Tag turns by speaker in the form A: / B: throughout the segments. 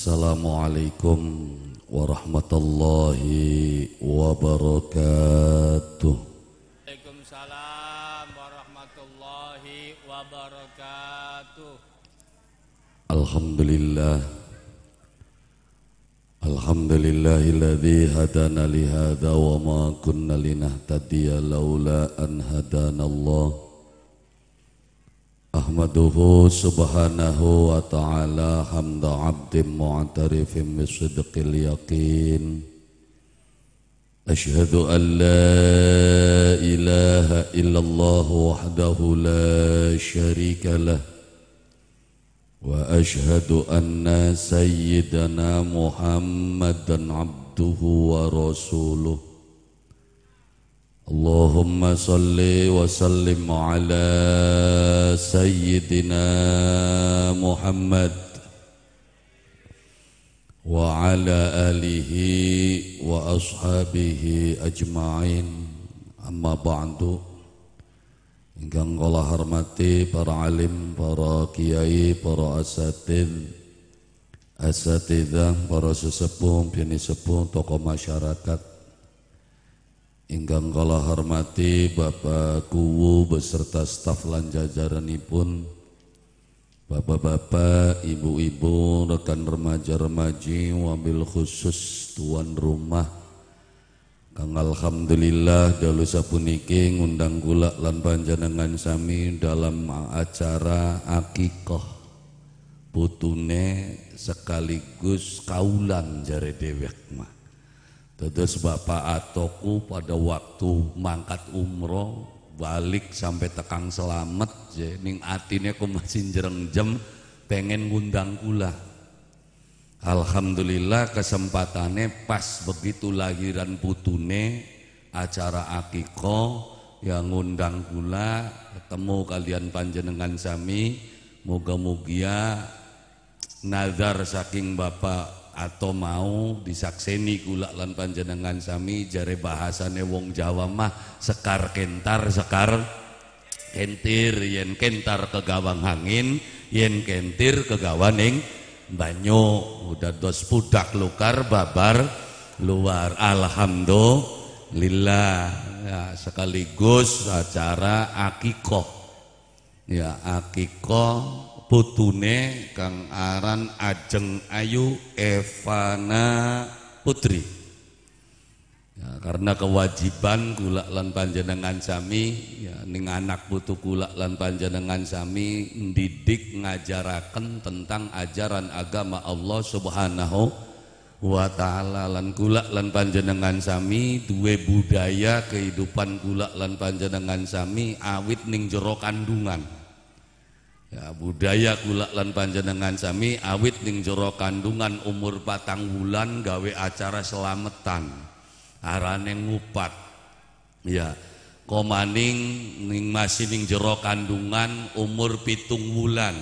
A: Assalamualaikum warahmatullahi wabarakatuh. Waalaikumsalam warahmatullahi wabarakatuh. Alhamdulillah. Alhamdulillahilladzi hadana li hadza wa ma kunna linahtadiya laula an hadanallah. نحمده سبحانه وتعالى حمد عبد معترف بصدق اليقين أشهد أن لا إله إلا الله وحده لا شريك له وأشهد أن سيدنا محمدا عبده ورسوله اللهم صل وسلم على سيدنا محمد وعلى آله وأصحابه أجمعين أما بعد Ingkang kula hormati para alim, para kiai, para asatid, asatidah, para sesepuh, bini sepuh, tokoh masyarakat, Ingkang kala hormati Bapak Kuwu beserta staf lan jajaranipun Bapak-bapak, ibu-ibu, rekan remaja-remaji, wabil khusus tuan rumah Kang Alhamdulillah dalu sapuniki ngundang kula lan panjenengan sami dalam acara akikoh putune sekaligus kaulan jare dewek mah Terus Bapak Atoku pada waktu mangkat umroh balik sampai tekang selamat je, ning atine aku masih jereng jem pengen ngundang kula. Alhamdulillah kesempatannya pas begitu lahiran putune acara akiko yang ngundang kula ketemu kalian panjenengan sami moga moga nazar saking Bapak atau mau disakseni gula lan panjenengan sami jare bahasane wong Jawa mah sekar kentar sekar kentir yen kentar kegawang hangin yen kentir kegawaning banyo udah dos pudak lukar babar luar alhamdulillah ya, sekaligus acara akikoh ya akikoh putune kang aran Ajeng Ayu Evana Putri ya, karena kewajiban gula lan panjenengan sami ya, ning anak butuh gula lan panjenengan sami mendidik ngajaraken tentang ajaran agama Allah Subhanahu wa taala lan gula lan panjenengan sami duwe budaya kehidupan gula lan panjenengan sami awit ning jero kandungan Ya, budaya kulak lan panjenengan sami awit ning jero kandungan umur patang bulan gawe acara selametan. Arane ngupat. Ya, komaning ning masih ning jero kandungan umur pitung bulan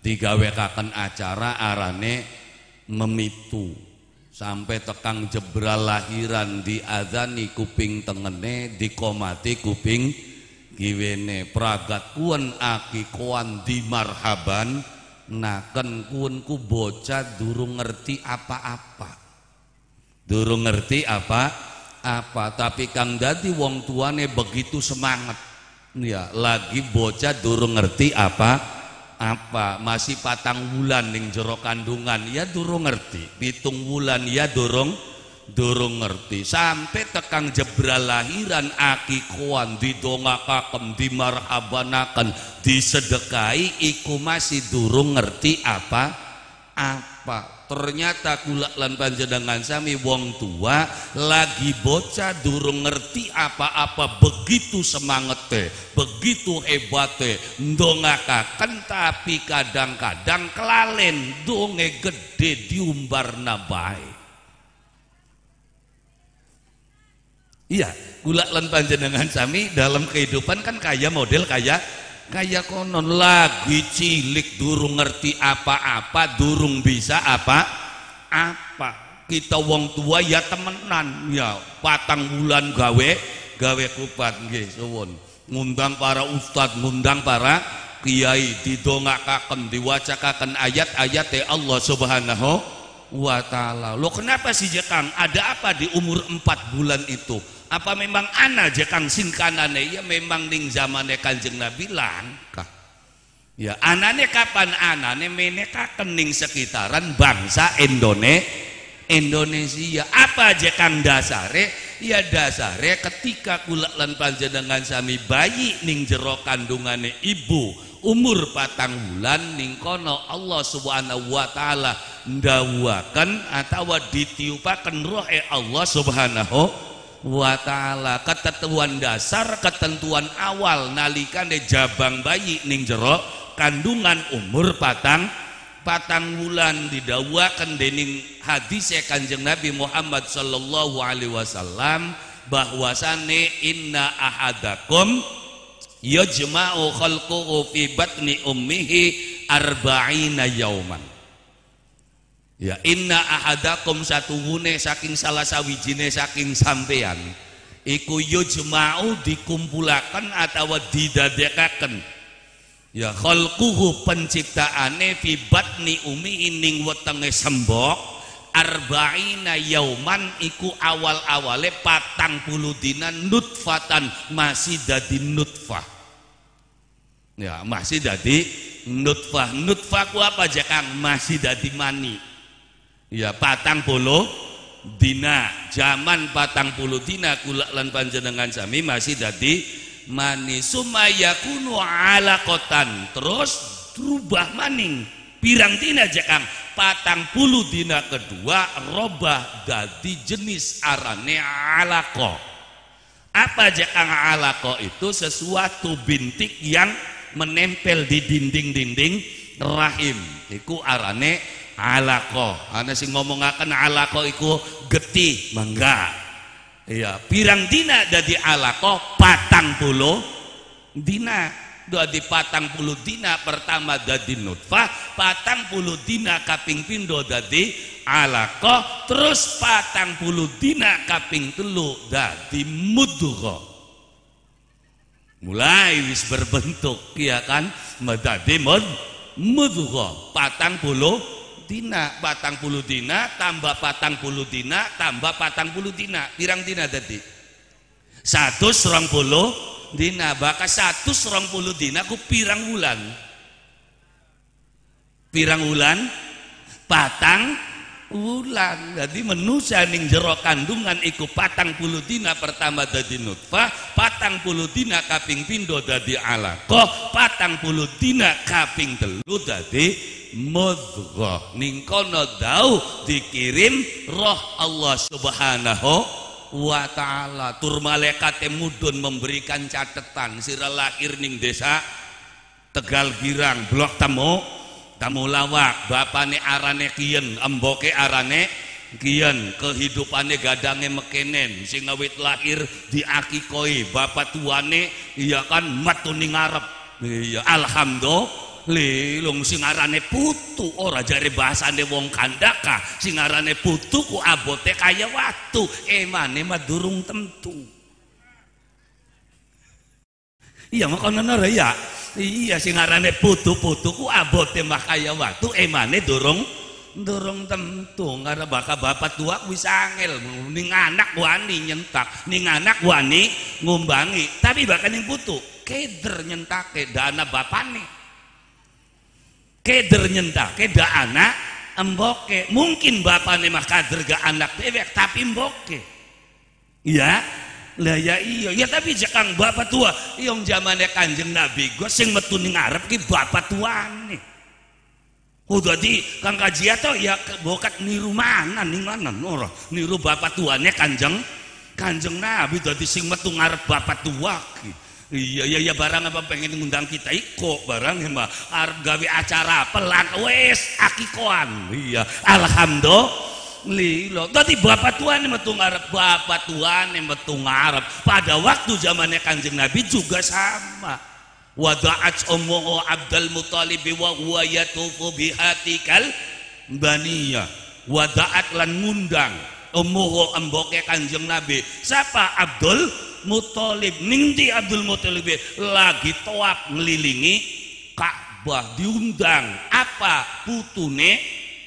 A: wulan kaken acara arane memitu sampai tekang jebral lahiran diadani kuping tengene dikomati kuping giwene pragat kuen aki kuan di marhaban naken ku bocah durung ngerti apa-apa durung ngerti apa apa tapi kang dadi wong tuane begitu semangat ya lagi bocah durung ngerti apa apa masih patang bulan ning jero kandungan ya durung ngerti pitung bulan ya durung durung ngerti sampai tekang jebral lahiran aki di didongakaken abanakan disedekai iku masih durung ngerti apa apa ternyata kulak lan panjenengan sami wong tua lagi bocah durung ngerti apa-apa begitu semangete begitu hebate dongakakan tapi kadang-kadang kelalen donge gede diumbar nabai Iya, gula lan panjenengan sami dalam kehidupan kan kaya model kaya kaya konon lagi cilik durung ngerti apa-apa, durung bisa apa apa. Kita wong tua ya temenan ya patang bulan gawe gawe kupat nggih suwun. Ngundang para ustad, ngundang para kiai didongakaken diwacakaken ayat-ayat e Allah Subhanahu wa taala. Loh kenapa sih Jekang? Ada apa di umur empat bulan itu? apa memang ana je kang kanane ya memang ning zamane kanjeng nabi langka ya anane kapan anane meneka kening sekitaran bangsa Indonesia Indonesia apa aja kang dasare ya dasare ketika kulak lan panjenengan sami bayi ning jero kandungane ibu umur patang bulan ning kono Allah Subhanahu wa taala ndawakan atau ditiupakan roe Allah Subhanahu wa ta'ala ketentuan dasar ketentuan awal nalikan de jabang bayi ning jero kandungan umur patang patang bulan didawakan dening hadis ya kanjeng Nabi Muhammad sallallahu alaihi wasallam bahwasane inna ahadakum yajma'u khalquhu fi batni ummihi arba'ina yauman Ya inna ahadakum satuhune saking salah sawijine saking sampean iku yujma'u dikumpulakan atau didadekaken ya khalquhu penciptaane fi batni umi ining wetenge sembok arba'ina yauman iku awal-awale patang puluh dina nutfatan masih dadi nutfah ya masih dadi nutfah nutfah ku apa jekang masih dadi mani ya patang polo dina zaman patang puluh dina kula lan panjenengan sami masih dadi kuno ala kotan terus rubah maning pirang dina jekang patang puluh dina kedua robah dadi jenis arane alako apa jekang alako itu sesuatu bintik yang menempel di dinding-dinding rahim iku arane alako ana sing ngomongaken alako iku getih mangga iya pirang dina dadi alako patang puluh dina dadi patang puluh dina pertama dadi nutfah patang puluh dina kaping pindo dadi alako terus patang puluh dina kaping telu dadi mudghah mulai wis berbentuk iya kan madadi mud mudghah patang puluh dina batang puluh dina tambah patang puluh dina tambah patang puluh dina pirang dina tadi satu serong puluh dina bakal satu serong puluh dina ku pirang ulan pirang ulan, patang ulan jadi manusia ning jero kandungan iku patang puluh dina pertama dadi nutfah patang puluh dina kaping pindo dadi kok patang puluh dina kaping telu dadi mudghah ning kono dau dikirim roh Allah Subhanahu wa taala tur malaikat mudun memberikan catatan sira lahir ning desa Tegal Girang blok temu tamu lawak bapane arane kien emboke arane kian kehidupannya gadange mekenen sing awit lahir diakikoi bapak tuane iya kan matuning ngarep iya alhamdulillah lelong singarane putu ora jare bahasane wong kandaka singarane putu ku abote kaya waktu emane mah durung tentu iya makono nara ya iya singarane putu-putu ku abote mah kaya watu emane durung durung tentu ngara baka bapak tua wis angel ning anak wani nyentak ning anak wani ngumbangi tapi bahkan ning putu keder nyentake dana bapak nih keder nyenta keda anak emboke mungkin bapak mah kader gak anak dewek tapi emboke ya lah ya iya ya tapi jekang bapak tua yang zamannya kanjeng nabi gue sing metu nih ngarep ki bapak nih. Oh jadi kang kaji atau ya bokat niru mana nih mana orang niru bapak tuanya kanjeng kanjeng nabi jadi sing metu ngarep bapak tua iya iya iya barang apa pengen ngundang kita iko barang ya mah gawe acara pelan wes akikoan iya alhamdulillah Tadi bapak tuan yang metung Arab, bapak tuan yang metung Arab. Pada waktu zamannya kanjeng Nabi juga sama. Wada'at ummuhu Abdul Muthalib wa huwa yatufu bihatikal baniya. Wada'at lan ngundang ummuhu emboke kanjeng Nabi. Siapa Abdul Muthalib ningdi Abdul Muthalib lagi toak ngelilingi Ka'bah diundang apa putune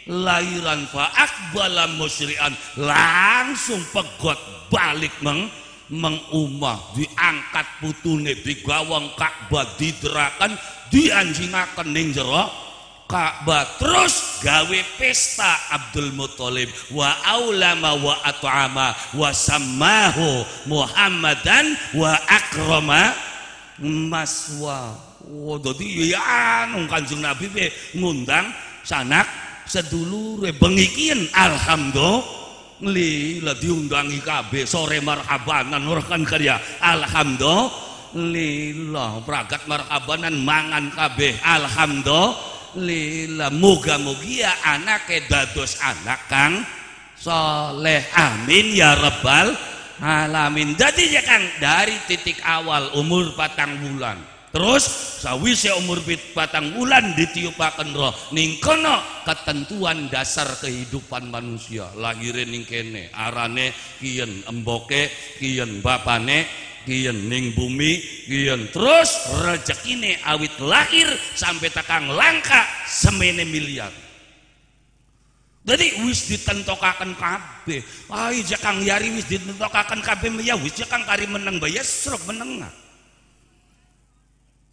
A: lahiran fa akbala musyrian langsung pegot balik meng mengumah diangkat putune digawang Ka'bah diderakan dianjingaken ning jero Ka'bah terus gawe pesta Abdul Muthalib wa aulama wa at'ama wa sammahu Muhammadan wa akrama maswa wa oh, dadi ya anu Kanjeng Nabi be ngundang sanak sedulur. kien alhamdulillah lila diundangi kabeh sore marhabanan nurkan karya alhamdulillah pragat marhabanan mangan kabeh alhamdulillah lila muga-mugia anak dados anak kang soleh amin ya rebal alamin jadi ya kang dari titik awal umur patang bulan terus sawise umur patang bulan ditiupakan roh ning kono ketentuan dasar kehidupan manusia lahirin ning kene arane kien emboke kien bapane kian ning bumi kian terus ini awit lahir sampai takang langka semene miliar jadi wis ditentokakan kb, ai jakang yari wis ditentokakan kb ya wis jakang kari meneng bayar serok menengah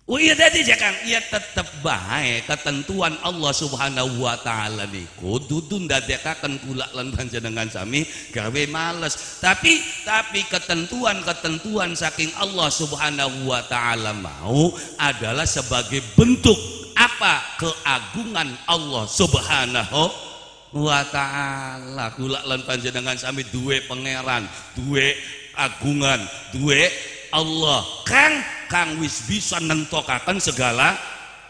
A: Oh, iya tadi jangan iya tetap bahaya ketentuan Allah Subhanahu Wa Taala niku dudun dadekakan kulak lan panjenengan sami gawe males tapi tapi ketentuan ketentuan saking Allah Subhanahu Wa Taala mau adalah sebagai bentuk apa keagungan Allah Subhanahu wa ta'ala kula lan panjenengan sami dua pangeran dua agungan dua. Allah Kang Kang wis bisa nentokakan segala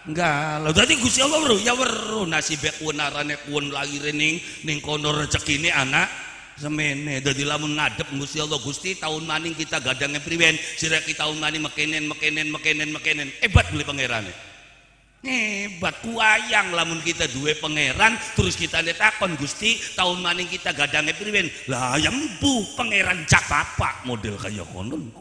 A: enggak lo tadi gusi Allah weruh ya weruh nasibe kunarane lagi rening ning ning kono ini anak semene jadi lamun ngadep gusi Allah Gusti tahun maning kita gadangnya priwen sirah kita tahun maning mekenen mekenen mekenen mekenen hebat beli pangeran hebat kuayang lamun kita dua pangeran terus kita lihat akon Gusti tahun maning kita gadangnya priwen lah yang bu pangeran cak apa model kayak konon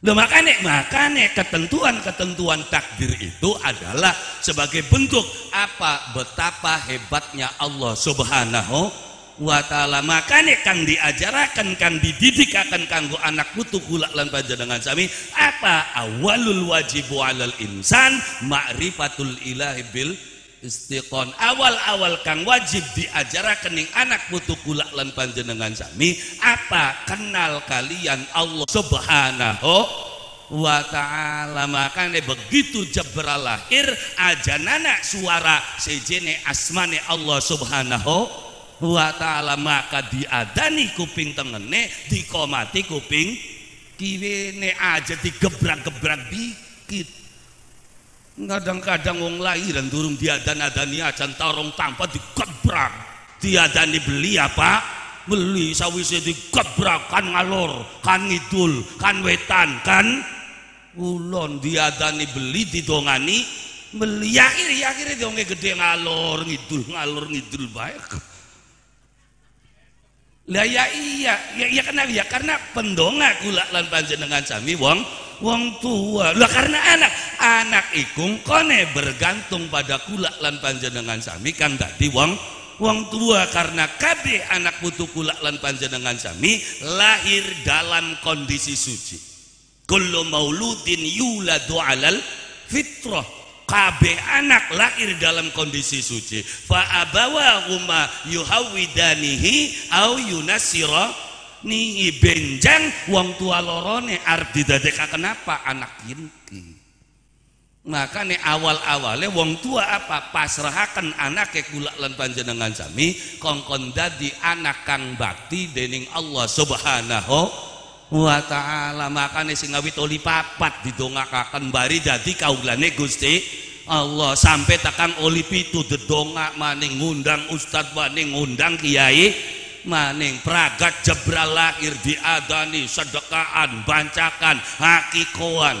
A: Nah, makanya, makanya ketentuan-ketentuan takdir itu adalah sebagai bentuk apa betapa hebatnya Allah Subhanahu wa taala. Makanya kang diajarakan, kan dididik akan kanggo anak putu dan lan dengan sami apa awalul wajibu alal insan ma'rifatul ilahi bil istiqon awal-awal kang wajib diajar kening anak butuh kula lan panjenengan sami apa kenal kalian Allah subhanahu wa ta'ala makanya begitu jebra lahir aja nana suara sejene asmane Allah subhanahu wa ta'ala maka diadani kuping tengene dikomati kuping kiwene aja digebrak-gebrak dikit kadang-kadang wong lahiran durung diadan-adani ajan tarong tanpa dia diadani beli apa beli sawise digebrak kan ngalor kan ngidul kan wetan kan ulon diadani beli didongani beli akhir akhirnya dongeng gede ngalor ngidul ngalor ngidul baik lah ya iya ya, ya kenal ya karena pendonga gula lan panjenengan sami wong wong tua lah karena anak anak ikung kone bergantung pada kula lan panjenengan sami kan tadi wong wong tua karena KB anak putu kula lan panjenengan sami lahir dalam kondisi suci kullu mauludin yuladu alal fitrah KB anak lahir dalam kondisi suci fa abawa yuhawidanihi au yunasira ni benjang wong tua lorone arep dadeka kenapa anak yengki maka nih awal-awalnya wong tua apa anak ke kulak lan panjenengan sami kongkon dadi anak kang bakti dening Allah subhanahu wa ta'ala maka nih awit oli papat kakan bari dadi kaulane Gusti Allah sampai takang oli pitu dedongak maning ngundang ustad maning ngundang kiai maning pragat jebra lahir diadani sedekaan bancakan hakikoan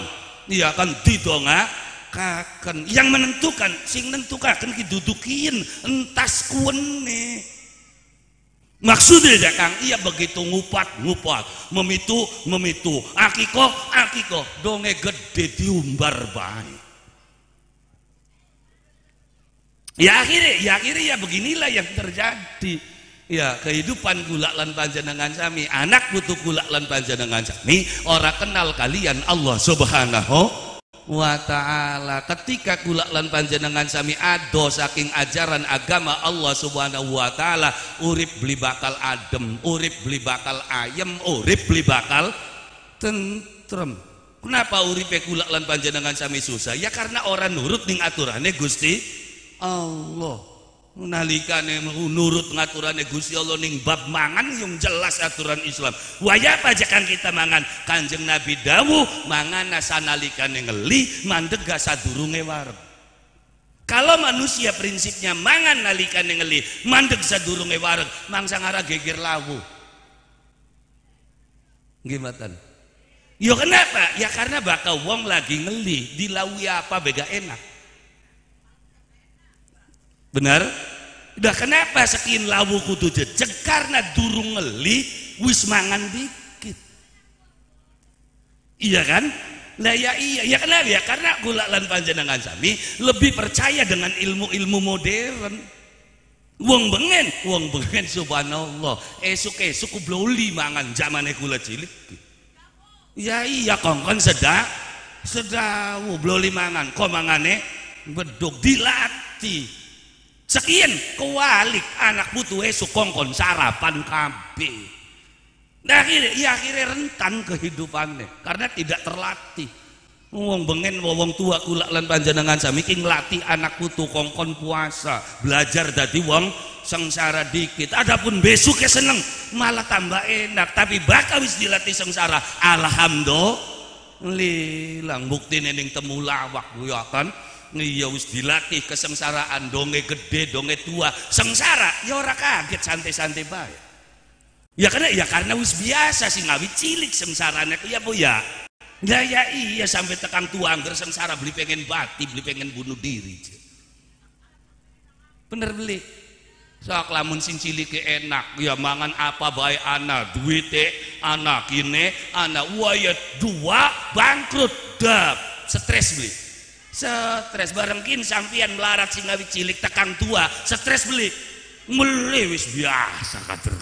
A: iya kan didonga kaken yang menentukan sing nentukaken ki dudukin entas kuene maksudnya ya kang iya begitu ngupat ngupat memitu memitu akiko akiko donge gede diumbar baik ya akhirnya ya akhirnya ya beginilah yang terjadi ya kehidupan gula lan panjenengan sami anak butuh gula lan panjenengan sami orang kenal kalian Allah subhanahu wa ta'ala ketika kula lan panjenengan sami ado saking ajaran agama Allah subhanahu wa ta'ala urip beli bakal adem urip beli bakal ayem urip beli bakal tentrem kenapa uripe kula lan panjenengan sami susah ya karena orang nurut ning nih Gusti Allah nalikane nurut ngaturane Gusti Allah ning bab mangan yang jelas aturan Islam waya pajakan kita mangan kanjeng Nabi Dawu mangan asa nalikane ngeli mandeg gak sadurunge warep kalau manusia prinsipnya mangan nalikane ngeli mandeg sadurunge warep mangsa ngara geger lawu gimana ya Yo kenapa? Ya karena bakal wong lagi ngeli, dilawi apa bega enak. Benar? udah kenapa sekian lawu kudu jejeg karena durung ngeli wis mangan dikit. Iya kan? Lah ya iya, ya kenapa ya? Karena gula lan panjenengan sami lebih percaya dengan ilmu-ilmu modern. Wong bengen, wong bengen subhanallah. Esuk-esuk kubloli mangan zamane gula cilik. Ya iya kongkon sedak sedawu uli mangan kok mangane beduk dilatih Sekian kewalik anak butuh esok kongkon sarapan kambi Nah akhirnya, ya akhirnya rentan kehidupannya karena tidak terlatih. Wong bengen wong tua kulak lan panjenengan sami ki nglatih anak putu kongkon puasa, belajar dadi wong sengsara dikit. Adapun besok ya seneng, malah tambah enak. Tapi bakal wis dilatih sengsara. Alhamdulillah, bukti nening temu lawak ya kan ya wis dilatih kesengsaraan donge gede donge tua sengsara ya ora kaget santai-santai bae ya karena ya karena wis biasa sih ngawi cilik sengsaranya ya bu ya ya ya iya sampai tekan tua anggar sengsara beli pengen bati beli pengen bunuh diri bener beli sok lamun sing cilik enak ya mangan apa bae anak duite anak ini anak wayat dua bangkrut dap stres beli stres kin sampian melarat singawi cilik tekan tua stres beli wis biasa kader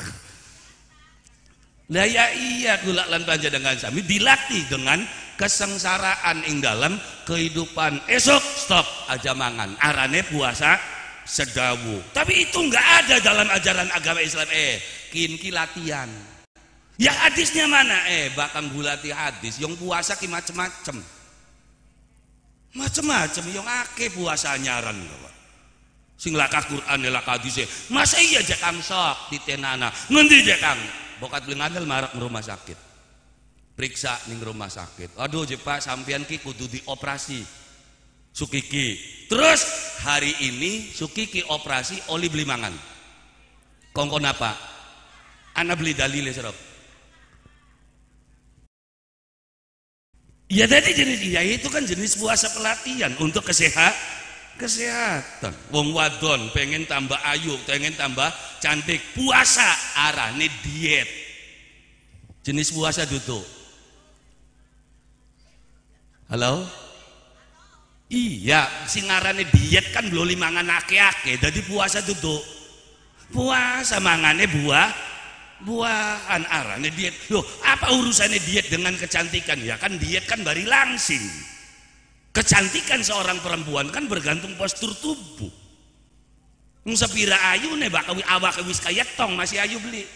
A: lah ya iya gula lan dengan sami dilatih dengan kesengsaraan ing dalam kehidupan esok stop aja mangan arane puasa sedawu tapi itu nggak ada dalam ajaran agama Islam eh kinki latihan ya hadisnya mana eh bakal gulati hadis yang puasa ki macem-macem macam-macam, yang ake puasa nyaran kok sing laka Quran laka hadis masa iya jek kang sok Tenana, ngendi jek kang bokat belengandel marak rumah sakit periksa ning rumah sakit aduh jepak pak sampean ki kudu dioperasi sukiki terus hari ini sukiki operasi oli beli mangan kongkon apa anak beli dalile serap Ya tadi jenis ya itu kan jenis puasa pelatihan untuk kesehat kesehatan. Wong wadon pengen tambah ayu, pengen tambah cantik, puasa arah nih diet. Jenis puasa itu. Halo? Iya, singarane diet kan belum mangan ake-ake, jadi puasa itu. Puasa mangane buah buaan arane diet loh apa urusannya diet dengan kecantikan ya kan diet kan bari langsing kecantikan seorang perempuan kan bergantung postur tubuh ngusapira ayu nih bakawi awak wis kayak tong masih ayu beli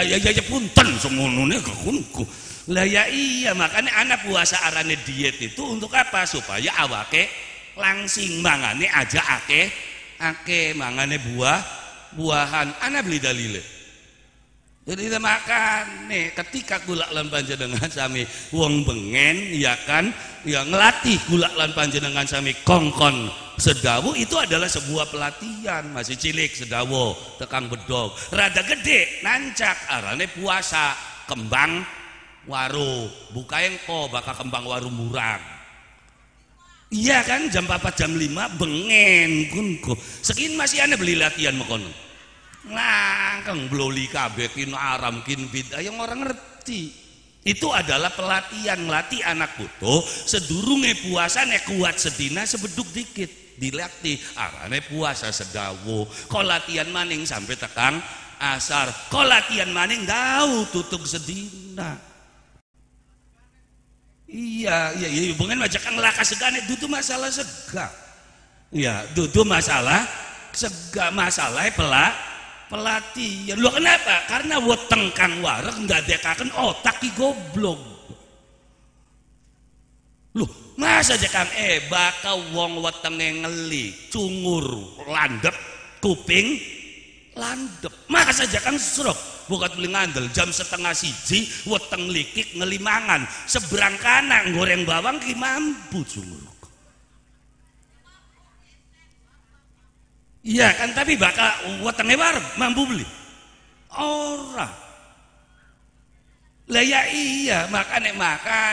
A: ayah ayah punten semuanya kekunku lah ya iya makanya anak puasa arane diet itu untuk apa supaya awake langsing mangane aja akeh ake mangane buah buahan ana beli dalile jadi kita makan nih ketika gulak lan panjenengan sami uang bengen ya kan ya ngelatih gulak lan panjenengan sami kongkon sedawu itu adalah sebuah pelatihan masih cilik sedawu, tekang bedog rada gede nancak arane puasa kembang waru buka yang engko bakal kembang waru murang Iya kan jam 4 jam lima bengen kunku. Sekin masih ane beli latihan mekono. Langkeng bloli kabeh kin aram kin bid. Ah, yang orang ngerti. Itu adalah pelatihan ngelatih anak putu sedurunge nek kuat sedina sebeduk dikit dilatih arane puasa sedawo kok latihan maning sampai tekan asar kok latihan maning dau tutup sedina iya iya iya hubungan majakan laka itu dudu masalah sega iya dudu masalah sega masalah pelak pelatihan lu kenapa karena weteng kang warek nggak dekakan otak ki goblok lu masa aja kang eh bakal wong wetenge ngeli cungur landep kuping landep masa aja kang stroke bukan beli ngandel jam setengah siji weteng likik ngelimangan seberang kanan goreng bawang ki mampu sungguh Iya kan tapi bakal wetenge lebar, mampu beli. Orang, Lah ya iya, makan,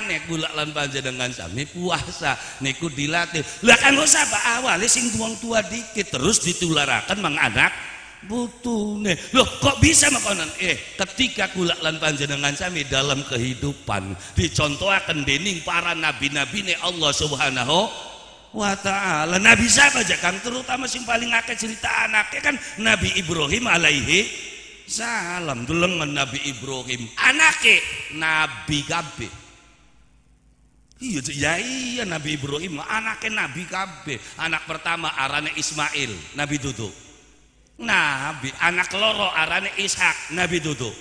A: nek gula lan dengan sami puasa niku dilatih. Lah kan usah pak awalnya sing tuang tua dikit terus ditularakan mang anak butune loh kok bisa makanan eh ketika kulak lan panjenengan sami dalam kehidupan dicontohkan dening para nabi-nabi ne Allah subhanahu wa ta'ala nabi siapa aja kan terutama sing paling akeh cerita anaknya kan nabi Ibrahim alaihi salam delengan nabi Ibrahim anaknya nabi Gabe. iya ya iya nabi Ibrahim anaknya nabi Gabe anak pertama arane Ismail nabi duduk nabi anak loro arane Ishak nabi dudu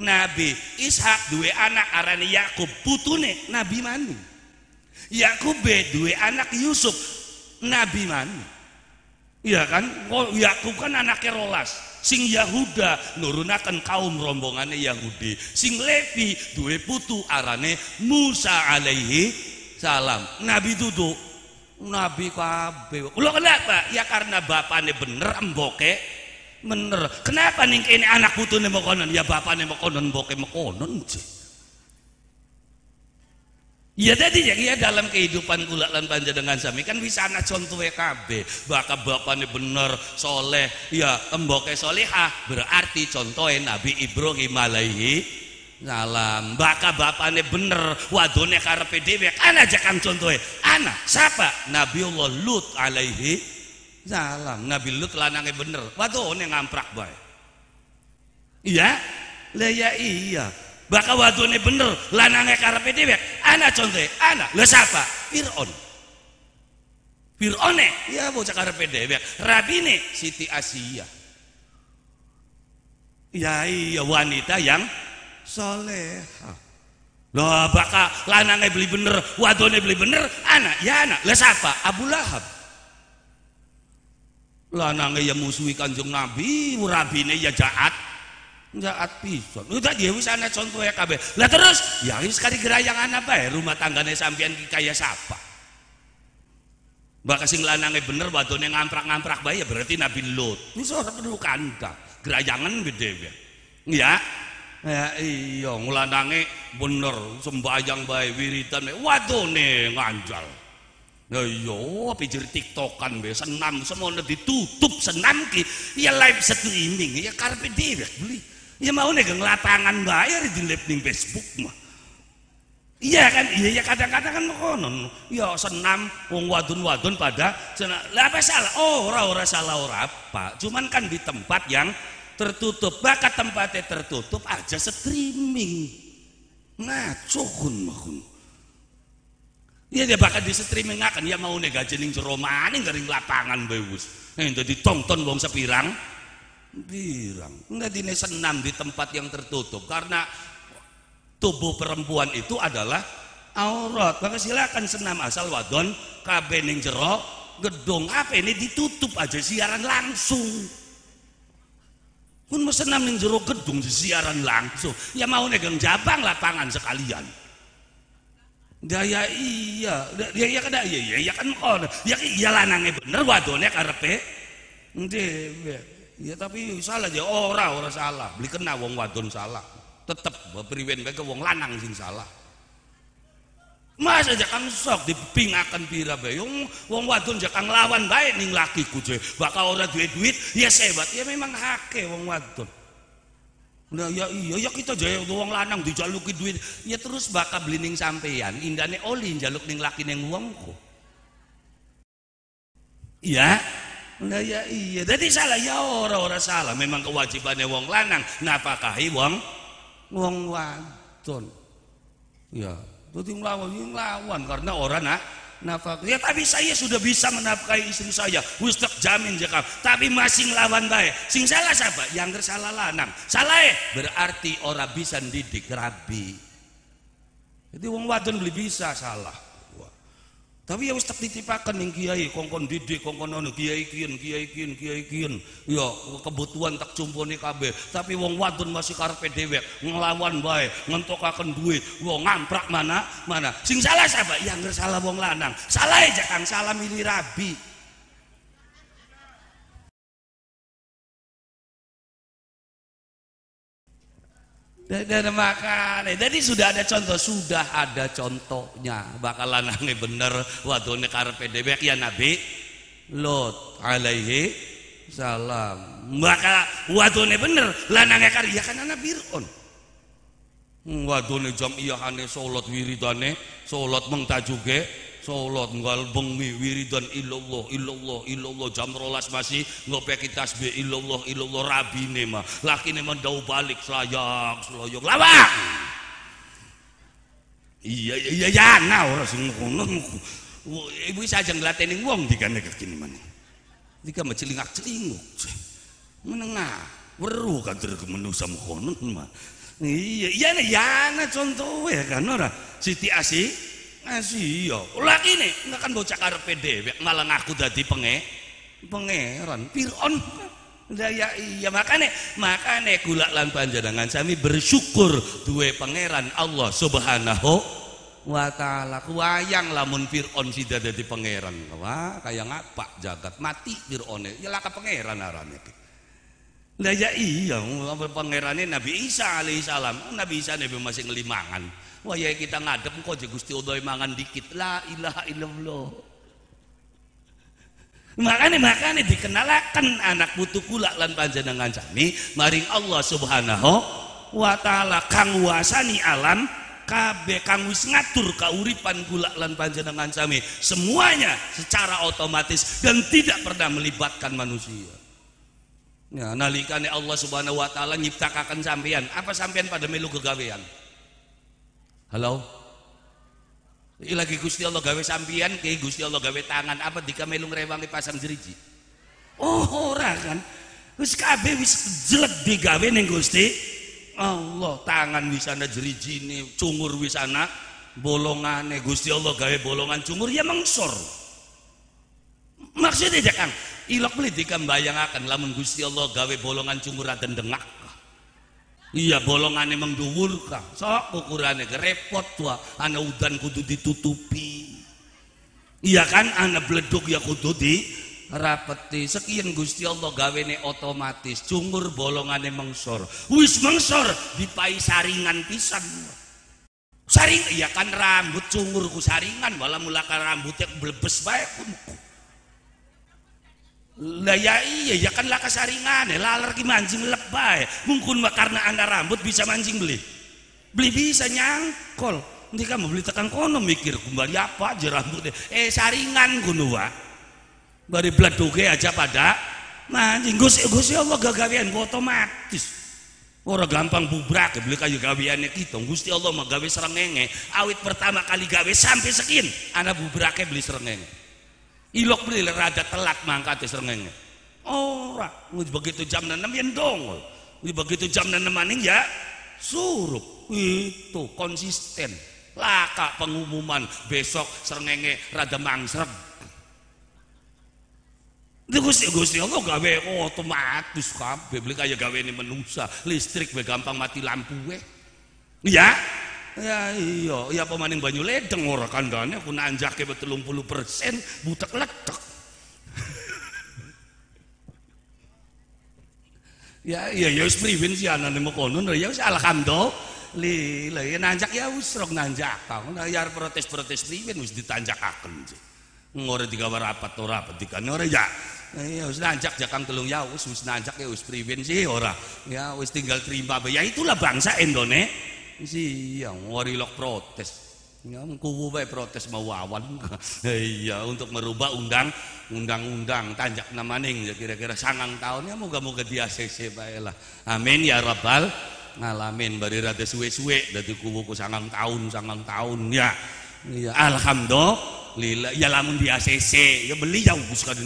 A: nabi Ishak dua anak arane Yakub putune nabi mani Yakub dua anak Yusuf nabi mani iya kan Yakub kan anaknya rolas sing Yahuda nurunakan kaum rombongannya Yahudi sing Levi dua putu arane Musa alaihi salam nabi dudu nabi kabeh lho kenapa ya karena bapaknya bener emboke bener kenapa nih ini anak butuh nih makanan, ya bapak nih konon bokeh sih? Ya tadi ya, ya dalam kehidupan kula lan dengan sami kan bisa anak contoh contohnya KB bakal nih bener soleh ya emboke solehah berarti contohnya Nabi Ibrahim alaihi salam bakal nih bener wadone karena PDW kan aja kan contohnya anak siapa Nabi Allah Lut alaihi salam Nabi Lut lanangnya bener yang ngamprak baik iya lah ya iya bakal ini bener lanangnya karena PDW anak contoh anak lah siapa Fir'aun Fir'aun ya bocah PDW Rabi rabine Siti Asia ya iya wanita yang soleha loh bakal lanangnya beli bener wadone beli bener anak ya anak lah siapa Abu Lahab lanange ya musuhi kanjeng nabi rabine ya jahat jahat pisan udah dia bisa wis contoh ya kabe lah terus ya ini sekali gerayangan apa ya rumah tanggane sampean kaya siapa Mbak kasih bener, wadone ngamprak-ngamprak bayi ya berarti Nabi Lut. Ini seorang perlu kandang, gerayangan beda ya. Ya, ya iya, ngulanange bener, sembahyang bayi wiridan, wadone nganjal. Nah yo iya, pijer tiktokan be senam udah ditutup senam ki ya live streaming ya karpet dia beli. Ya mau nih lapangan bayar di live di Facebook mah. Iya kan, iya ya kadang-kadang kan konon, ya senam wong wadun wadun pada senam. Lah apa salah? Oh, ora ora salah ora apa. Cuman kan di tempat yang tertutup, bahkan tempatnya tertutup aja streaming. Ngaco kun mahun. Iya dia bakal di-streaming akan ya mau nega gaji ning jero maning garing lapangan bebus. Eh jadi tonton wong sepirang pirang. Enggak dine senam di tempat yang tertutup karena tubuh perempuan itu adalah aurat. Maka silakan senam asal wadon kabeh ning jero gedung apa ini ditutup aja siaran langsung. Pun mesenam ning jero gedung siaran langsung. Ya mau negang jabang lapangan sekalian daya iya kan daya iya kada iya iya iya kan kon, iya kan iya lanangnya bener wadone karepe nanti ya tapi salah aja ora ora salah beli kena wong wadon salah tetep beriwen mereka wong lanang sing salah Mas aja kang sok akan pira bayung wong wong wadon aja kang lawan bae ning laki kuce bakal ora duit duit ya sebat ya memang hake wong wadon Nah, ya iya ya kita jaya wong lanang dijaluki duit. Ya terus bakal blining sampeyan, indane oli njaluk ning laki ning wong iya? ya Iya. Nah ya iya, jadi salah ya ora-ora salah. Memang kewajibannya wong lanang napakahi wong wong wadon. Ya, dadi nglawan, ya nglawan karena ora nak nafkah. Ya tapi saya sudah bisa menafkahi istri saya, wis jamin jaka. Tapi masih melawan baik. Sing salah siapa? Yang salah lanang. Salah ya? berarti orang bisa didik rabi. Jadi wong wadon beli bisa salah. Tapi ya wis tak titipaken ning kiai, kongkon didik, kongkon ono anu, kiai kian, kiai kian, kiai kian. Ya kebutuhan tak jumpone kabeh, tapi wong wadon masih karepe dhewek ngelawan bae, ngentokaken duit, wong ngamprak mana? Mana? Sing salah siapa? Ya ngger salah wong lanang. Salah aja e, Kang, salah milih rabi. Dari makan. Jadi eh, sudah ada contoh, sudah ada contohnya. Bakalan aneh bener ini karpe debek ya Nabi Lot alaihi salam. Maka ini bener lanangnya karya kan anak hmm, waduh ini jam iya ane sholat wiridane, sholat mengtajuge Sholat nggal bengi wiridan illallah illallah illallah jam rolas masih ngopeki tasbih illallah rabi rabine mah nema dau balik selayang selayang lawang iya iya ya nah ora sing ngono ibu sajeng nglateni wong dikane kene meneh iki mecelingak-celinguk menengah weruh kader kemenusa mah iya iya ya contoh ya kan ora Siti Asih Ngasih eh, iya. Lah ini enggak kan bocah karepe dewe malah ngaku jadi penge pangeran. Firaun Daya iya makane makane gula lan panjenengan sami bersyukur duwe pangeran Allah Subhanahu wa taala. Wayang lamun Firaun sida dadi pangeran. Wah, kaya ngapak jagat mati Firaun. Ya laka pangeran arane iki. Lah ya iya pangerane Nabi Isa alaihi salam. Nabi Isa nabi masih ngelimangan ya kita ngadem kok aja Gusti Allah mangan dikit la ilaha illallah makanya makanya dikenalakan anak putu kula lan panjenengan sami maring Allah subhanahu wa ta'ala kang wasani alam kabeh kang wis ngatur kauripan kula lan panjenengan sami semuanya secara otomatis dan tidak pernah melibatkan manusia ya nalikane Allah subhanahu wa ta'ala nyiptakaken sampean apa sampean pada melu kegawean Halo? Lagi Gusti Allah gawe sambian, ke Gusti Allah gawe tangan apa dika rewang di pasang jeriji. Oh, orang kan. Wis kabeh wis jelek digawe neng Gusti Allah, tangan wis ana jerijine, cungur wis ana neng Gusti Allah gawe bolongan cungur ya mengsor. Maksudnya jangan ilok beli akan lamun Gusti Allah gawe bolongan cungur dengak iya bolongannya emang dulur kang sok ukurannya gerepot tua anak udan kudu ditutupi iya kan anak beluduk ya kudu di rapeti sekian Gusti Allah gawene otomatis cungur bolongane mengsor wis mengsor dipai saringan pisang saring iya kan rambut cungur ku saringan malah mulakan rambutnya belebes baik ku lah ya iya ya kan laka saringan ya laler ki mancing lebay. Mungkin mah karena anda rambut bisa mancing beli. Beli bisa nyangkol. Nanti kamu beli tekan kono mikir kembali apa aja rambutnya. Eh saringan kuno wa. Bari bledoge aja pada mancing Gusti Gusti ya Allah gua otomatis. Orang gampang bubrak beli kayu gawiannya kita. Gusti Allah mah gawe serengenge. Awit pertama kali gawe sampai sekin. Anak bubraknya beli serengenge Ilok beli raja telat mangkat serengenge. Ora, oh, begitu jam enam yang dong. begitu jam enam maning ya suruh Itu konsisten. Laka pengumuman besok serengenge rada mangsrem Itu Gusti Gusti Allah gawe otomatis kan beli kaya gawe ini menusa. listrik be gampang mati lampu we. Eh. Ya, Ya iya, ya pemaning banyu ledeng ora kandane aku nanjake 30% butek letek. ya iya ya wis priwin si anane kono nah ya wis alhamdulillah ya nanjak ya wis rok nanjak tau, ya protes-protes priwin wis ditanjakaken. Ngore digawa rapat ora pedikane ora ya Ya wis nanjak jakam telung ya wis wis nanjak ya wis priwin sih ora. Ya wis tinggal terima. Ya itulah bangsa Indonesia. Iya, warilok protes. Ya, kubu baik protes awan. Eh, iya, untuk merubah undang undang-undang tanjak namaning ya kira-kira sangang tahunnya moga-moga di ACC baiklah. Amin ya rabbal ngalamin bari rada suwe-suwe dari kubu sangang tahun sangang tahun ya. ya alhamdulillah ya lamun di ACC ya beli ya bus pak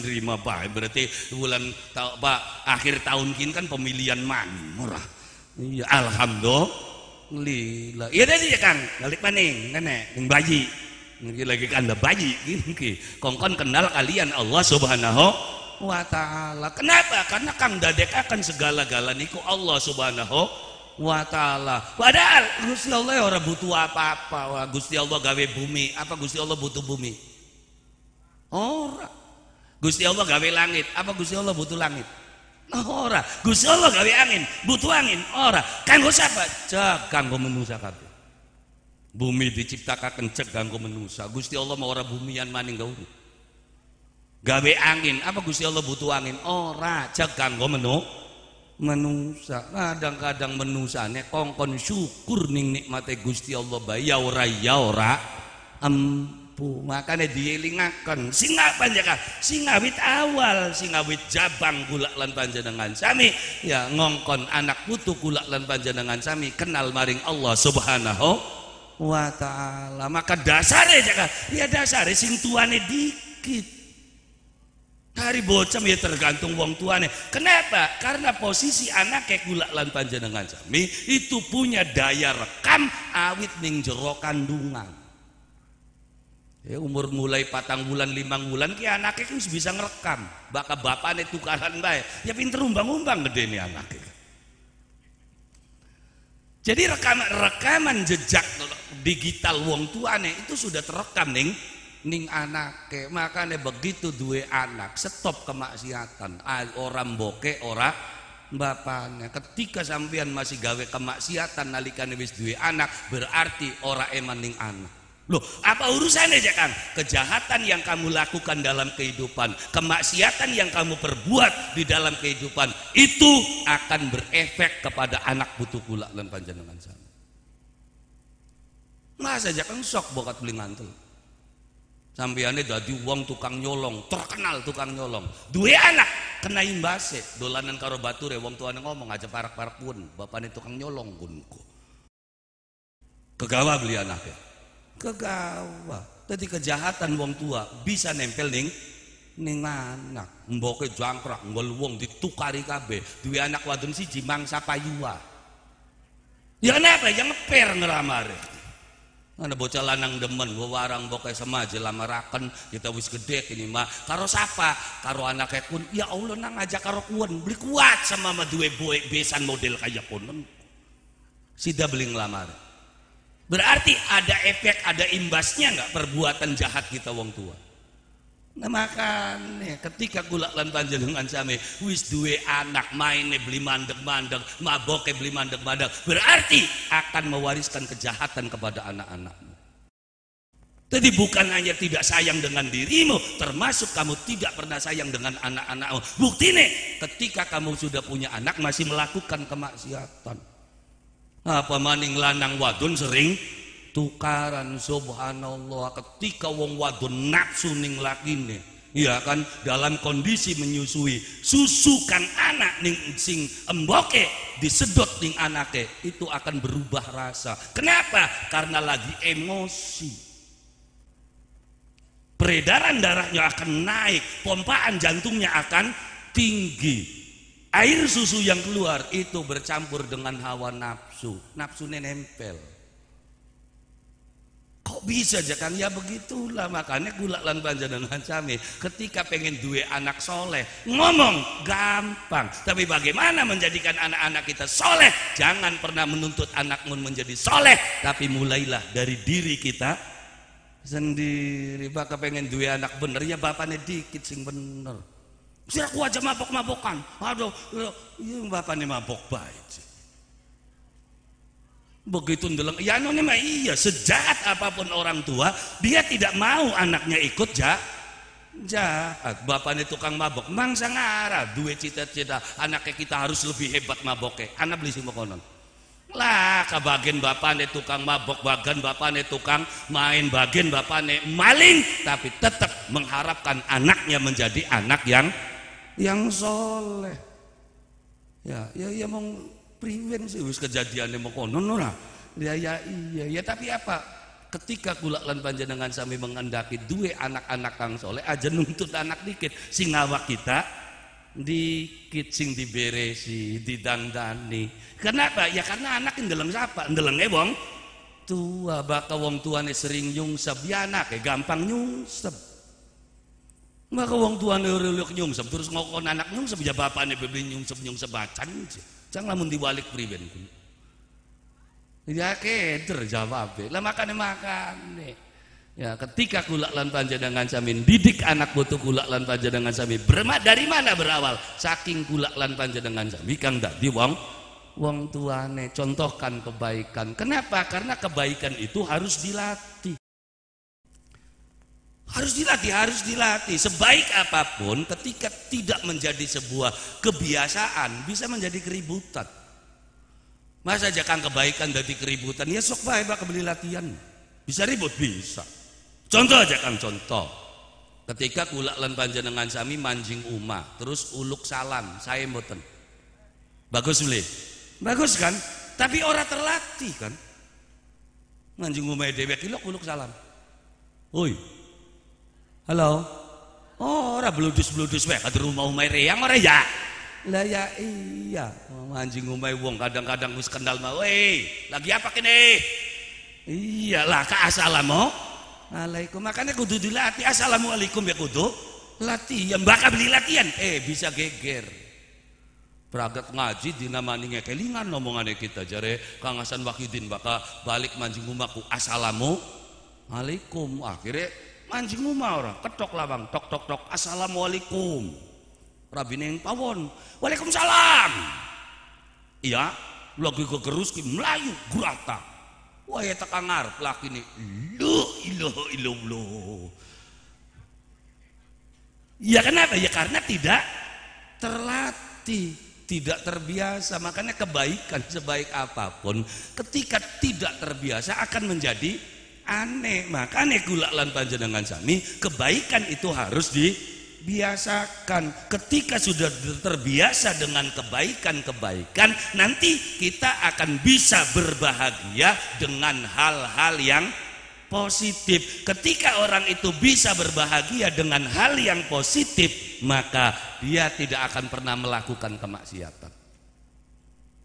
A: berarti bulan pak akhir tahun kin kan pemilihan man murah ya alhamdulillah lila iya tadi ya, kang balik maning nenek yang bayi ini lagi kanda bayi kongkon kenal kalian Allah subhanahu wa ta'ala kenapa? karena kang dadek akan segala-gala niku Allah subhanahu wa ta'ala padahal Gusti Allah ya orang butuh apa-apa Wah, Gusti Allah gawe bumi apa Gusti Allah butuh bumi orang Gusti Allah gawe langit apa Gusti Allah butuh langit Ora, Gusti Allah gawe angin, butuh angin, ora. Kanggo sapa? Cek kanggo menusa kabeh. Bumi diciptakan cek kanggo menusa, Gusti Allah mau ora bumian maning gawe. Gawe angin, apa Gusti Allah butuh angin? Ora, cek kanggo menu menusa, Kadang-kadang nek kongkon syukur ning nikmate Gusti Allah bae ya ora ya ora mampu makanya dielingakan singa panjaka wit awal singa wit jabang gulak lan panjenengan sami ya ngongkon anak putu gulak lan panjenengan sami kenal maring Allah subhanahu wa ta'ala maka dasare jaka ya dasare sing tuane dikit Hari bocam ya tergantung wong tuane. Kenapa? Karena posisi anak kayak gula lan panjenengan sami itu punya daya rekam awit ning jero kandungan ya umur mulai patang bulan limang bulan ki anaknya kan bisa ngerekam baka bapaknya tukaran baik ya pinter umbang-umbang gede ini anaknya jadi rekaman rekaman jejak digital wong tuane itu sudah terekam nih ning anak makanya begitu dua anak stop kemaksiatan orang boke orang bapaknya ketika sampean masih gawe kemaksiatan nalikane wis dua anak berarti ora emang nih anak Loh, apa urusannya aja kan Kejahatan yang kamu lakukan dalam kehidupan, kemaksiatan yang kamu perbuat di dalam kehidupan, itu akan berefek kepada anak butuh pula dan panjenengan sama. Masa aja kan sok bokat beli ngantel. Sampiannya jadi uang tukang nyolong, terkenal tukang nyolong. Dua anak kena imbase, dolanan karo bature wong tuane ngomong aja parak-parak pun, bapaknya tukang nyolong gunku. Kegawa beli anaknya kegawa tadi kejahatan wong tua bisa nempel ning ning anak mboke jangkrak wong ditukari kabe duwe anak wadon siji mangsa payua ya kenapa ya ngeper ngelamare ada bocah lanang demen gue warang sama lama raken kita wis gede kini mah karo sapa karo anaknya kun ya Allah nang aja karo kuen beli kuat sama sama dua boy besan model kayak kunen sida beli ngelamar Berarti ada efek, ada imbasnya nggak perbuatan jahat kita wong tua? Nah makanya ketika gula lan panjenengan sami wis duwe anak maine beli mandek-mandek, maboke beli mandek-mandek, berarti akan mewariskan kejahatan kepada anak-anakmu. Jadi bukan hanya tidak sayang dengan dirimu, termasuk kamu tidak pernah sayang dengan anak-anakmu. Bukti nih, ketika kamu sudah punya anak masih melakukan kemaksiatan apa maning lanang wadon sering tukaran subhanallah ketika wong wadon nafsu ning lakine ya kan dalam kondisi menyusui susukan anak ning sing emboke disedot ning anake itu akan berubah rasa kenapa karena lagi emosi peredaran darahnya akan naik, pompaan jantungnya akan tinggi air susu yang keluar itu bercampur dengan hawa nafsu nafsu nempel kok bisa jangan ya begitulah makanya gula lan dan hancame ketika pengen duwe anak soleh ngomong gampang tapi bagaimana menjadikan anak-anak kita soleh jangan pernah menuntut anakmu menjadi soleh tapi mulailah dari diri kita sendiri bakal pengen duwe anak bener ya bapaknya dikit sing bener aku aja mabok-mabokan. Aduh, eh, iya bapak ini mabok baik. Begitu ndeleng, ya anu mah iya, sejahat apapun orang tua, dia tidak mau anaknya ikut ja jahat. Bapaknya tukang mabok, mangsa ngarah, duit cita-cita, anaknya kita harus lebih hebat maboknya. Anak beli semua konon. Lah, kabagian bapaknya tukang mabok, bagan bapaknya tukang main, bagian bapaknya maling, tapi tetap mengharapkan anaknya menjadi anak yang yang soleh ya ya ya mau priwen sih wis kejadian mau konon ora ya ya iya ya tapi apa ketika kula lan panjenengan sami mengendaki dua anak-anak kang soleh aja nuntut anak dikit sing ngawak kita dikit sing diberesi didandani kenapa ya karena anak dalam siapa ndeleng wong tua baka wong tuane sering nyungsep ya anak gampang nyungsep maka wong tua neurolog nyungsep terus ngokon anak nyungsep ya bapaknya bebe nyungsep nyungsep bacan. Cang lamun diwalik priben. Ya keder jawab Lah makan makane. Ya ketika kulak lan dengan sami didik anak butuh kulak lan dengan sami. Berma dari mana berawal? Saking kulak lan panjenengan sami kang dadi wong wong tuane contohkan kebaikan. Kenapa? Karena kebaikan itu harus dilatih. Harus dilatih, harus dilatih. Sebaik apapun ketika tidak menjadi sebuah kebiasaan bisa menjadi keributan. Masa kan kebaikan dari keributan? Ya sok baik pak kebeli latihan. Bisa ribut? Bisa. Contoh aja kan contoh. Ketika kulak lan panjenengan sami manjing uma, terus uluk salam, saya mboten. Bagus beli. Bagus kan? Tapi orang terlatih kan? Mancing uma dewek uluk salam. Oi, Halo. Oh, ora bludus-bludus wae kadir rumah omah yang ora ya? Lah ya iya, oh, anjing umai wong kadang-kadang wis kendal mau. Eh, lagi apa kene? Iya. Iyalah ka asalamu. alaikum. Makanya kudu dilatih assalamualaikum ya kudu latihan bakal beli latihan eh bisa geger Pragat ngaji ninge kelingan. omongannya kita jare Kang Hasan Wahidin baka balik manjing umaku assalamu alaikum akhirnya anjing rumah orang ketok lawang tok tok tok assalamualaikum rabi neng pawon waalaikumsalam iya lagi kegerus ke melayu gurata wah ya tak angar pelaki ini lo ilo ilo lo ya kenapa ya karena tidak terlatih tidak terbiasa makanya kebaikan sebaik apapun ketika tidak terbiasa akan menjadi aneh makanya gula lan panjenengan sami kebaikan itu harus dibiasakan ketika sudah terbiasa dengan kebaikan-kebaikan nanti kita akan bisa berbahagia dengan hal-hal yang positif. Ketika orang itu bisa berbahagia dengan hal yang positif, maka dia tidak akan pernah melakukan kemaksiatan.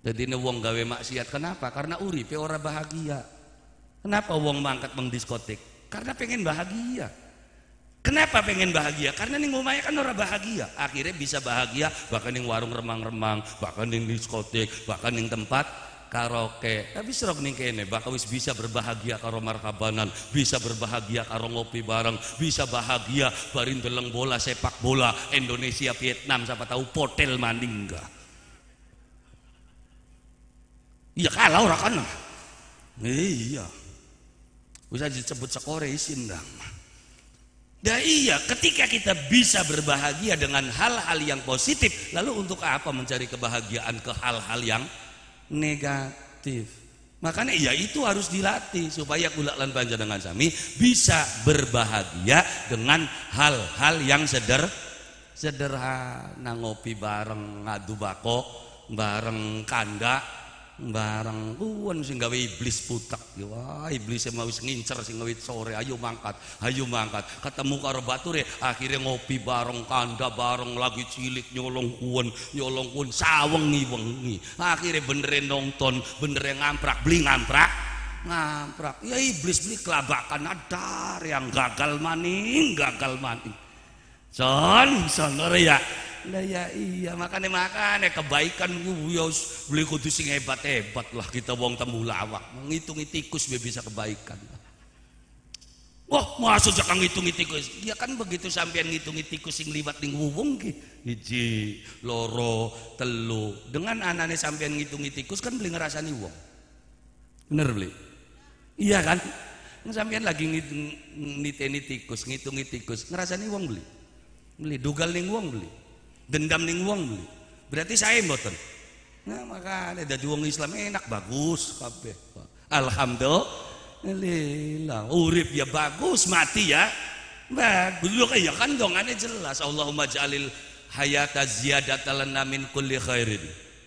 A: Jadi ini wong gawe maksiat kenapa? Karena uripe ora bahagia. Kenapa wong mangkat diskotik? Karena pengen bahagia. Kenapa pengen bahagia? Karena nih ngomaya kan orang bahagia. Akhirnya bisa bahagia bahkan yang warung remang-remang, bahkan yang diskotik, bahkan yang tempat karaoke. Tapi serok nih kene, bakal wis bisa berbahagia karo markabanan, bisa berbahagia karo ngopi bareng, bisa bahagia barin deleng bola sepak bola Indonesia Vietnam siapa tahu potel maningga. Iya kalah orang kan. Iya bisa disebut sekore isin dah Dan iya, ketika kita bisa berbahagia dengan hal-hal yang positif, lalu untuk apa mencari kebahagiaan ke hal-hal yang negatif? Makanya iya itu harus dilatih supaya kula lan dengan sami bisa berbahagia dengan hal-hal yang seder sederhana ngopi bareng ngadu bako bareng kanda barang kuan sing gawe iblis putak ya wah iblis mau wis ngincer sing sore ayo mangkat ayo mangkat ketemu karo bature akhirnya ngopi bareng kanda bareng lagi cilik nyolong kuan nyolong kuan sawengi wengi akhirnya benerin nonton benerin ngamprak beli ngamprak ngamprak ya iblis beli kelabakan ada, yang gagal maning gagal maning Son, son ya lah ya iya makan ya kebaikan ya beli kudu sing hebat-hebat lah kita wong temulawak menghitungi tikus biar bisa kebaikan wah masa jangan ngitungi tikus ya kan begitu sampean ngitungi tikus sing liwat ning wuwung ki hiji loro telu dengan anane sampean ngitungi tikus kan beli ngerasani wong bener beli iya kan sampean lagi ngitung niteni tikus ngitungi tikus ngerasani wong beli beli dugal ning wong beli dendam ning wong berarti saya mboten nah maka ada dadi wong Islam enak bagus kabeh alhamdulillah urip ya bagus mati ya bagus ya kan dongannya jelas Allahumma ja'alil hayata ziyadatan lana min kulli khairin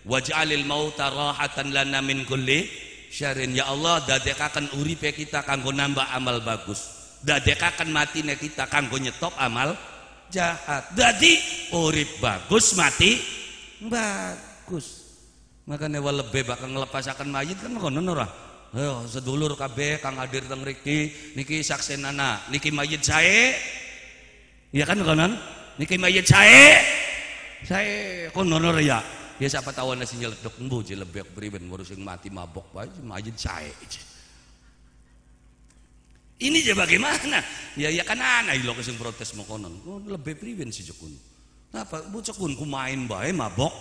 A: waj'alil mauta rahatan lana min kulli syarin ya Allah dadekakan uripe kita kanggo nambah amal bagus dadekakan matine kita kanggo nyetop amal jahat jadi urip bagus mati bagus makanya wae lebih bakal ngelepasakan mayit kan kono ora ah. ayo sedulur kabeh kang hadir teng riki niki nana, niki mayit saya ya kan konon niki mayit saya saya konon ora ya ya siapa tahu anda sinjel dok mbu jelebek beriben ngurusin mati mabok baju mayit saya ini aja bagaimana? Ya ya kan anak lo kesing protes mau konon. Oh, lebih priwin si cekun. Kenapa? Bu jekun ku main bae mabok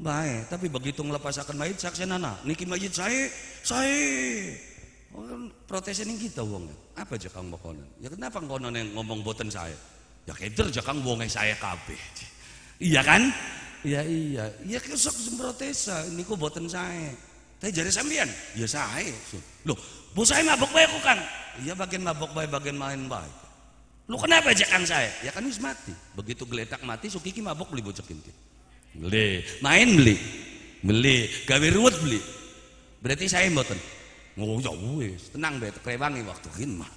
A: bae. Tapi begitu akan mayit saksi nana. Niki mayit saya saya. Oh, kan protesnya ini kita uangnya. Apa jakang mau konon? Ya kenapa konon yang ngomong boten saya? Ya keder kang wonge saya kabeh. Iya kan? Iya iya. Ya kesok protes ini ku boten saya. Tapi jadi sambian. Ya saya. Loh, Bu saya mabok baik kan? Iya bagian mabok baik bagian main baik. Lu kenapa ejekan saya? Ya kan wis mati. Begitu geletak mati Sukiki mabok beli bocok inti. Beli, main beli. Beli, gawe ruwet beli. Berarti saya mboten. Oh ya wis, tenang bae krewangi waktu hina.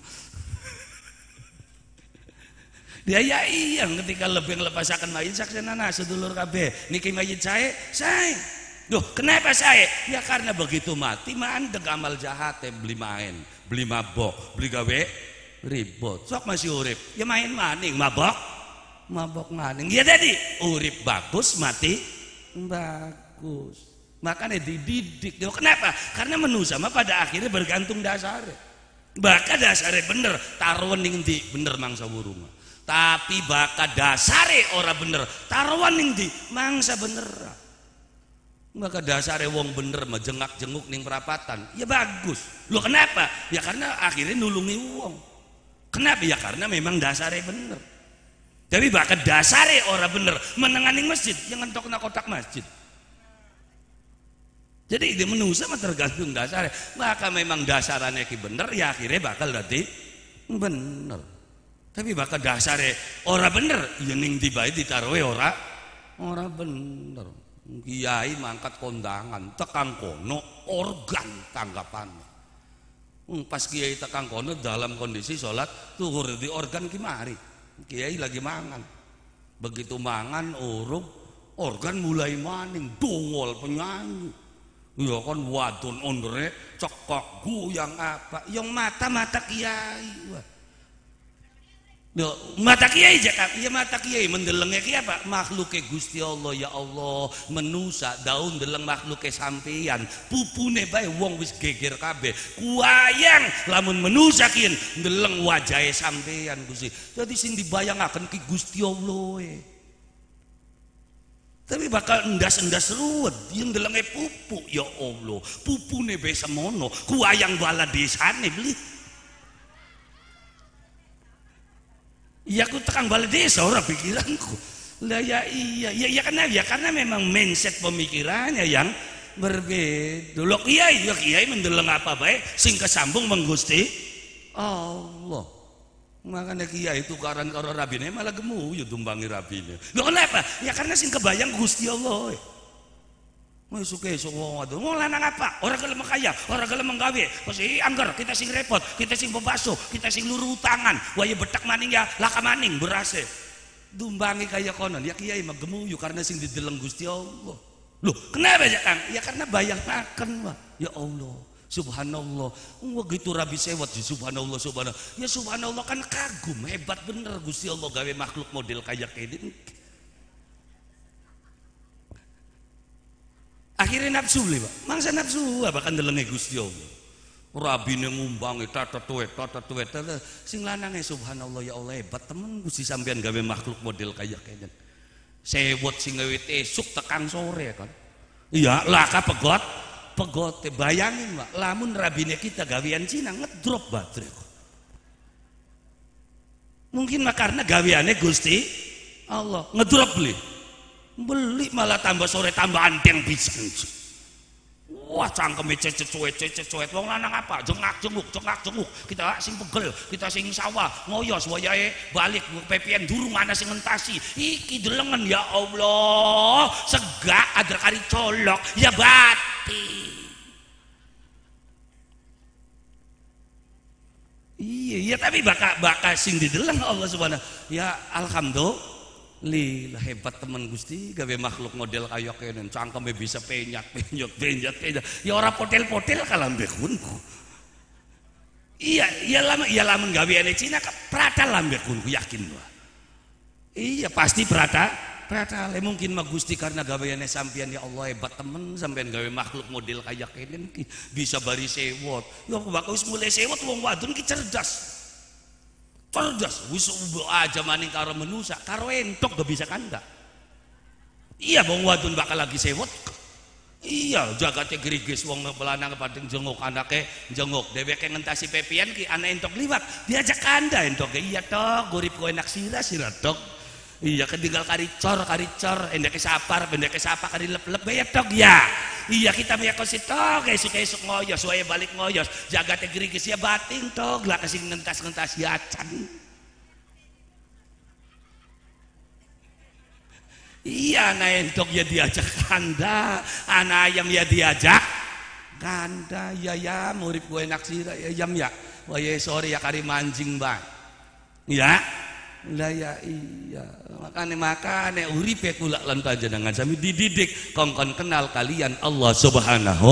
A: Dia ya iya ketika lebih main saksi nana, sedulur kabe niki mayit saya, saya Duh, kenapa saya? Ya karena begitu mati mandeg amal jahat ya, beli main, beli mabok, beli gawe ribut. Sok masih urip. Ya main maning, mabok, mabok maning. Ya tadi urip bagus, mati bagus. Makanya dididik. Duh, kenapa? Karena menu sama pada akhirnya bergantung dasar. Bahkan dasar bener, taruhan yang di bener mangsa burung. Tapi bakal dasare ora bener, taruhan yang di mangsa bener. Maka dasare wong bener mah jengak-jenguk ning perapatan. Ya bagus. lo kenapa? Ya karena akhirnya nulungi wong. Kenapa? Ya karena memang dasare bener. Tapi bahkan dasare orang bener menengani masjid, yang ngentok kotak masjid. Jadi ide menusa mah tergantung dasarnya. Maka memang dasarannya ki bener ya akhirnya bakal nanti bener. Tapi bahkan dasarnya orang bener yang ning dibae ditaruh orang orang bener. Kiai mangkat kondangan, tekan kono organ tanggapannya. Hmm, pas kiai tekan kono dalam kondisi sholat tuhur di organ kemari Kiai lagi mangan. Begitu mangan urung organ mulai maning dongol penyanyi. Ya kan wadon ondre cekok yang apa yang mata-mata kiai. Wah. Do, mata kiai jaka, ya mata kiai mendelengnya kiai apa? makhluk ke Gusti Allah ya Allah, menusa daun deleng makhluk ke sampeyan, pupune bae wong wis geger kabe Kuayang lamun menusa kian deleng wajahnya sampeyan Gusti. Jadi sini bayang akan ke Gusti Allah eh. Tapi bakal endas-endas ruwet, yang delengnya pupuk ya Allah. Pupune bae semono, kuayang bala sana beli. Ya aku tekan balik desa orang pikiranku. Lah ya iya, ya, ya karena ya? Karena memang mindset pemikirannya yang berbeda. Lo kiai, ya kiai mendeleng apa baik, sing kesambung menggusti Allah. Makanya kiai itu karang karo rabine malah gemu ya tumbangi rabine. Lo kenapa? Ya karena sing kebayang gusti Allah. Ya. Wis suka, iso wong mau Wong lanang apa? Orang gelem kaya, orang gelem menggawe, Wis angker, kita sing repot, kita sing bebaso, kita sing luru tangan. Waya betak maning ya, laka maning berase. Dumbangi kaya konon, ya kiai yuk karena sing dideleng Gusti Allah. Loh, kenapa ya Kang? Ya karena bayang makan, mah. Ya Allah. Subhanallah. Wah gitu Rabi Sewat di Subhanallah Subhanallah. Ya Subhanallah kan kagum hebat bener Gusti Allah gawe makhluk model kayak ini. Akhirnya nafsu beli pak. Mangsa nafsu apa kan dalam Gusti Allah. Rabine itu tata tuwe tata tuwe tata sing lanangnya subhanallah ya Allah hebat temen Gusti sampean gawe makhluk model kayak kayaknya Sewot sing gawe esuk tekan sore kan. Iya lah pegot pegot bayangin pak lamun rabine kita gawean Cina ngedrop baterai kok. Mungkin mah karena gaweane Gusti Allah ngedrop beli beli malah tambah sore tambah anteng bisa wah cangkeme cecet cuet cecet cuet wong lanang apa jengak jenguk jengak jenguk kita sing pegel kita sing sawah ngoyos wayahe balik pepian durung mana sing ngentasi iki delengen ya Allah segak agar kari colok ya bati iya iya tapi bakal bakal sing dideleng Allah subhanahu ya alhamdulillah Lila hebat teman Gusti gawe makhluk model kaya kene cangkeme bisa penyak penyok, penyak penyak ya ora potel-potel kalambe kunku. iya iya lama iya lama gawe ane Cina prata lambe kunku yakin gua iya pasti prata prata le ya mungkin mah Gusti karena ane sampean ya Allah hebat teman sampean gawe makhluk model kaya kene bisa bari sewot ya bakal mulai sewot wong wadon ki cerdas cerdas wis mbok aja maning karo menusa karo entok gak bisa kanda iya bang wadun bakal lagi sewot iya jagate gerigis wong belanang padeng jenguk anake jenguk dheweke ngentasi pepian ki anak entok liwat diajak kanda entok iya tok gurip ko enak sira sira tok iya ketinggal kan karicor karicor endeke sapar endeke sapa kari lep lep ya tok ya iya kita punya kosi tok esok esok ngoyos suaya balik ngoyos jaga tegrigis ya bating tok lah kasih ngentas ngentas ya can iya anak entok ya diajak kanda anak ayam ya diajak kanda iya, ya, ya ya murid gue ayam ya jam ya wae sore ya kari mancing bang ya ya iya makane makane uripe kula lan panjenengan sami dididik kongkon kenal kalian Allah Subhanahu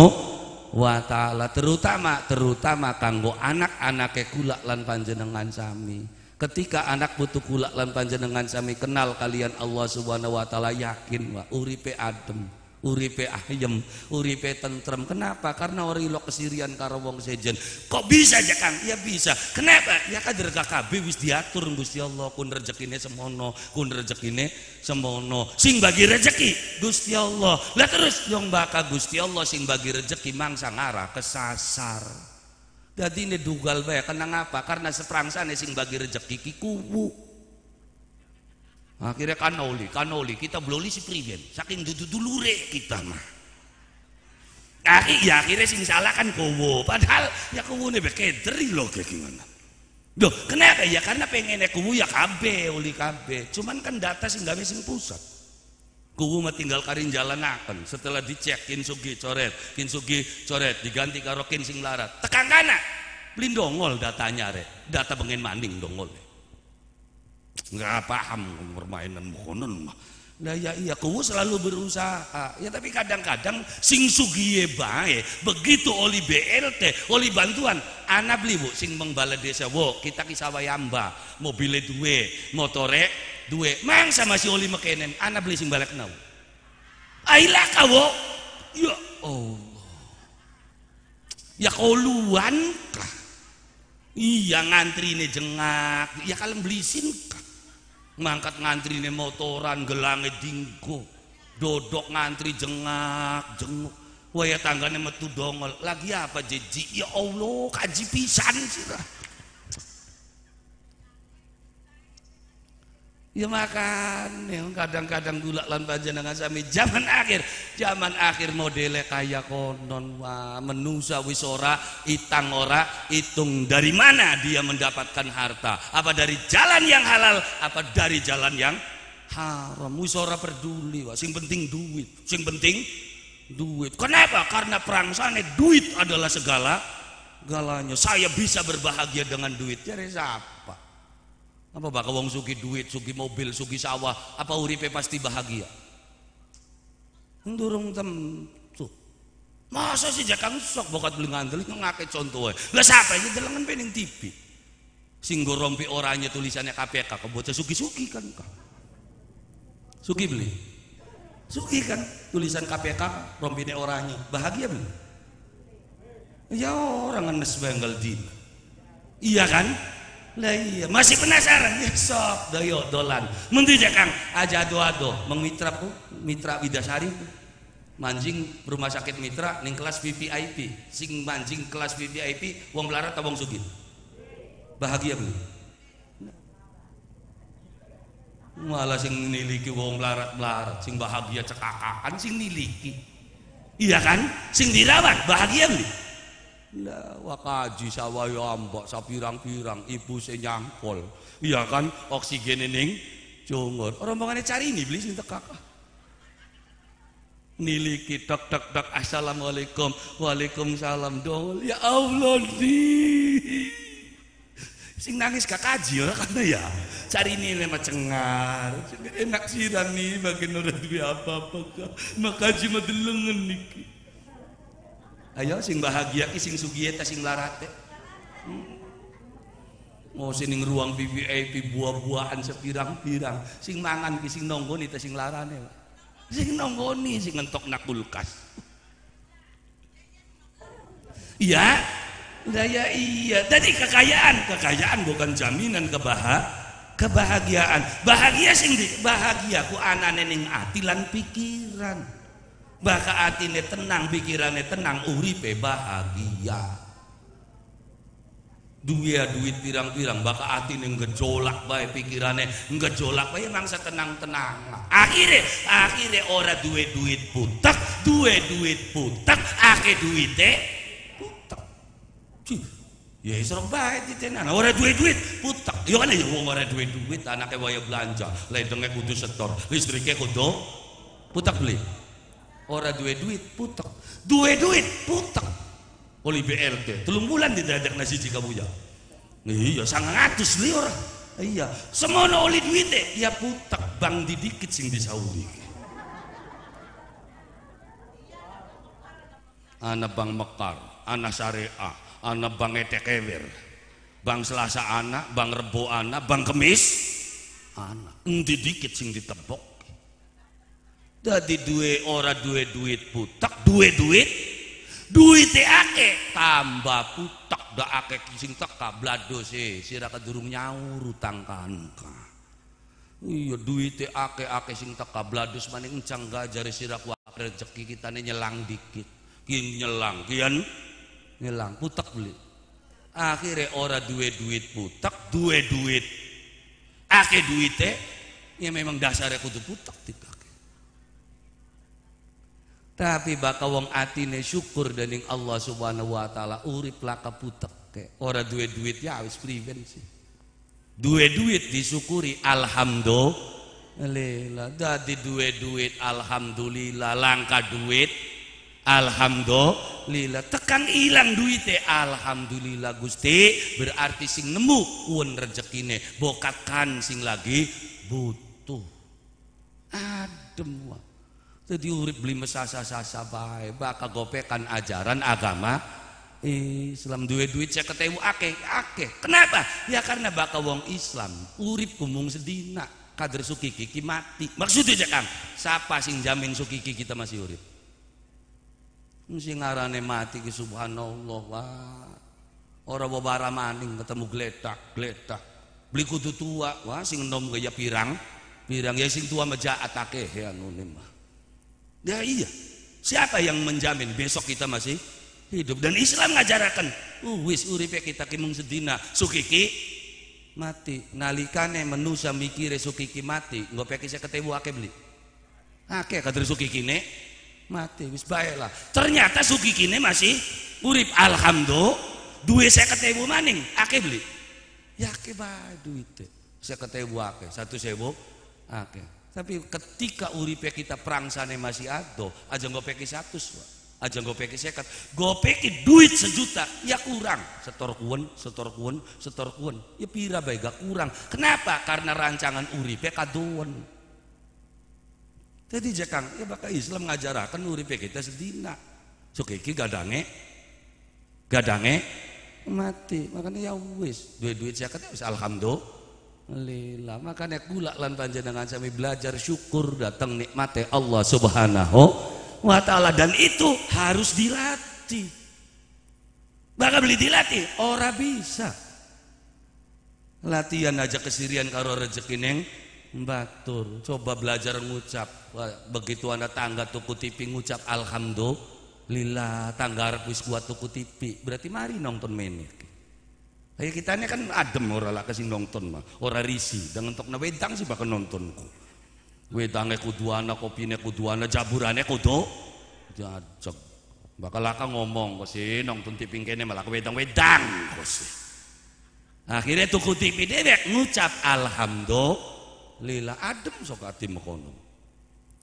A: wa taala terutama terutama kanggo anak-anake kula lan panjenengan sami ketika anak butuh kula lan panjenengan sami kenal kalian Allah Subhanahu wa taala yakin wa uripe adem uripe ayem, uripe tentrem. Kenapa? Karena ori lo kesirian karo wong sejen. Kok bisa aja Kang? Ya bisa. Kenapa? Ya kader KB wis diatur Gusti Allah kun rezekine semono, kun rezekine semono. Sing bagi rezeki Gusti Allah. Lah terus yang bakal Gusti Allah sing bagi rezeki mangsa ngarah kesasar. Jadi ini dugal bae Kenapa? Karena seprangsane sing bagi rezeki kikubu. Akhirnya kanoli, kanoli kita beloli si prigen, saking dudu dulure kita mah. akhir ya akhirnya sing salah kan kowo, padahal ya kowo nih bekedri loh kayak gimana. Duh, kenapa ya? Karena pengennya kubu ya kabe, oli kabe. Cuman kan data sing gak sing pusat. Kubu mah tinggal karin jalan jalanakan. Setelah dicek kinsugi coret, kinsugi coret, diganti karo kinsing larat. Tekan kanan, beli dongol datanya re. Data pengen maning dongol. Re nggak paham permainan mukonon mah nah ya iya kau selalu berusaha ya tapi kadang-kadang sing sugiye bae begitu oli BLT oli bantuan anak beli bu sing mengbalas desa bu kita kisah wayamba mobil dua motore dua mang sama si oli mekenen anak beli sing balak nau ailah kau ya Allah ya kau luan iya ngantri ini jengak ya beli sing Mangkat ngantri ini motoran gelange dinggo dodok ngantri jengak jenguk waya nih metu dongol lagi apa jeji ya Allah kaji pisan sirah Ya makan, yang kadang-kadang gula lan panjenengan sami zaman akhir, zaman akhir modele kaya konon wah, menusa wis ora, itang ora, hitung dari mana dia mendapatkan harta? Apa dari jalan yang halal, apa dari jalan yang haram? Wis ora peduli, wah, sing penting duit, sing penting duit. Kenapa? Karena perang perangsane duit adalah segala galanya. Saya bisa berbahagia dengan duit. Jadi siapa? Apa bakal wong sugi duit, sugi mobil, sugi sawah, apa uripe pasti bahagia? Ndurung tuh. Masa sih jakang sok bokat beli ngandel ngake contoh. Lah sapa iki delengen pening TV. Sing rompi oranye tulisannya KPK kebaca sugi-sugi kan Sugi beli. Sugi kan tulisan KPK rompine oranye. Bahagia beli. Ya orang nes banggal dina. Iya kan? Lah iya, masih penasaran ya sok doyo dolan. Menteri Kang, aja ado ado mengmitra ku, mitra Widasari Manjing rumah sakit mitra ning kelas VVIP, sing manjing kelas VVIP wong melarat tabung wong Bahagia bu. Malah sing niliki wong melarat melarat, sing bahagia cekakakan sing niliki. Iya kan? Sing dirawat bahagia bu. Lah wakaji sawaya ambak sapirang-pirang ibu se nyangkol. Iya kan oksigen ning cungur. Rombongane cari ini beli sing tekak. Niliki tek tek tek assalamualaikum waalaikumsalam dong. Ya Allah di. Sing nangis gak kaji ora kan ya. Cari ini lemah cengar. Enak sirani makin ora duwe apa-apa. kak Makaji madeleng niki ayo sing bahagia ki sing sugieta sing larat teh hmm. mau sini ruang VIP buah-buahan sepirang-pirang sing mangan ki sing nonggoni teh sing larane sing sing ni sing ngentok nak kulkas iya daya iya tadi kekayaan kekayaan bukan jaminan kebahagiaan kebahagiaan bahagia sing bahagia ku anane ning ati lan pikiran Baka atine tenang, pikirannya tenang, uripe bahagia. ya duit pirang-pirang, baka atine ngejolak bay, pikirannya, ngejolak bae mangsa tenang-tenang. Akhirnya, akhirnya ora duit duit putek, duit duit putek, ake duite putek. Cih, Ya serem di tenan. Ora duit-duit putek. yo ya kan ya wong ora duit-duit anake waya belanja, ledenge kudu setor, listrike kudu putek beli ora duwe duit putek duwe duit putek oli BRT telung bulan didadak nasi cikabuja ya. iya sangat ngatus liur iya semono oli duit deh iya putek bang didikit sing di Saudi anak bang Mekar anak syariah anak bang etekewer bang selasa anak bang rebo anak bang kemis anak didikit dikit sing ditebok jadi dua orang dua duit putak dua duit duit ake tambah putak dah ake kising teka blado si sira kedurung nyaur utang kanka. Iya duite ake ake sing teka blados mana encang gajare sira ku rezeki kita kitane nyelang dikit. Kian nyelang, kian nyelang putak beli. Akhirnya ora dua duit putak dua duit. Ake te ya memang dasarnya kudu tik tapi bakal wong atine syukur dening Allah Subhanahu wa taala urip laka putek Kayak, ora duwe duit ya wis priben sih duwe duit disyukuri alhamdulillah dadi duwe duit alhamdulillah langka duit alhamdulillah tekan ilang duit ya alhamdulillah Gusti berarti sing nemu kuwon rezekine bokakan sing lagi butuh adem wah diurip beli mesasa-sasa bae bakal gopekan ajaran agama Islam eh, duit-duit saya ketemu ake ake, kenapa ya karena bakal wong Islam urip kumung sedina kader suki kiki mati maksudnya cekang siapa sing jamin suki kiki kita masih urip mesti ngarane mati ke subhanallah wah ora bobara maning ketemu gletak gletak beli kudu tua wah sing nom gaya pirang pirang ya sing tua meja atake ya nunim mah Ya iya. Siapa yang menjamin besok kita masih hidup dan Islam ngajarakan uh, wis uripe kita kimung sedina sukiki mati nalikane menusa mikire sukiki mati nggo pek saya ketemu ake beli Ake kader sukikine mati wis baiklah ternyata sukikine masih urip alhamdulillah duwe saya ketemu maning Ake beli ya ake bae duit saya ketemu ake. satu sewu ake. Tapi ketika uripe kita perang sana masih ado, aja peki satu, aja peki sekat, peki duit sejuta, ya kurang. Setor kuen, setor kuen, setor kuen, ya pira baik gak kurang. Kenapa? Karena rancangan uripe kaduan. Jadi jekang, ya bakal Islam ngajarakan uripe kita sedina. Sukiki gadange, gadange mati. Makanya ya wis, duit-duit sekat ya wis alhamdulillah Lila makanya gula lan panjenengan sami belajar syukur datang nikmate Allah Subhanahu wa taala dan itu harus dilatih. Bakal beli dilatih, ora bisa. Latihan aja kesirian karo rezeki neng batur. Coba belajar ngucap. Begitu anda tangga tuku tipi ngucap alhamdulillah, tangga arep wis kuat tuku tipi. Berarti mari nonton menik. Ayo kita ini kan adem orang lah kasih nonton mah, orang risi. Dengan tok wedang sih bakal nontonku. Wedangnya kuduana, kopinya kuduana, jaburannya kudu. Jajak. Bakal laka ngomong sih nonton tiping kene malah wedang-wedang sih. Akhirnya tuku tipi dewek ngucap alhamdulillah adem sok ati mekono.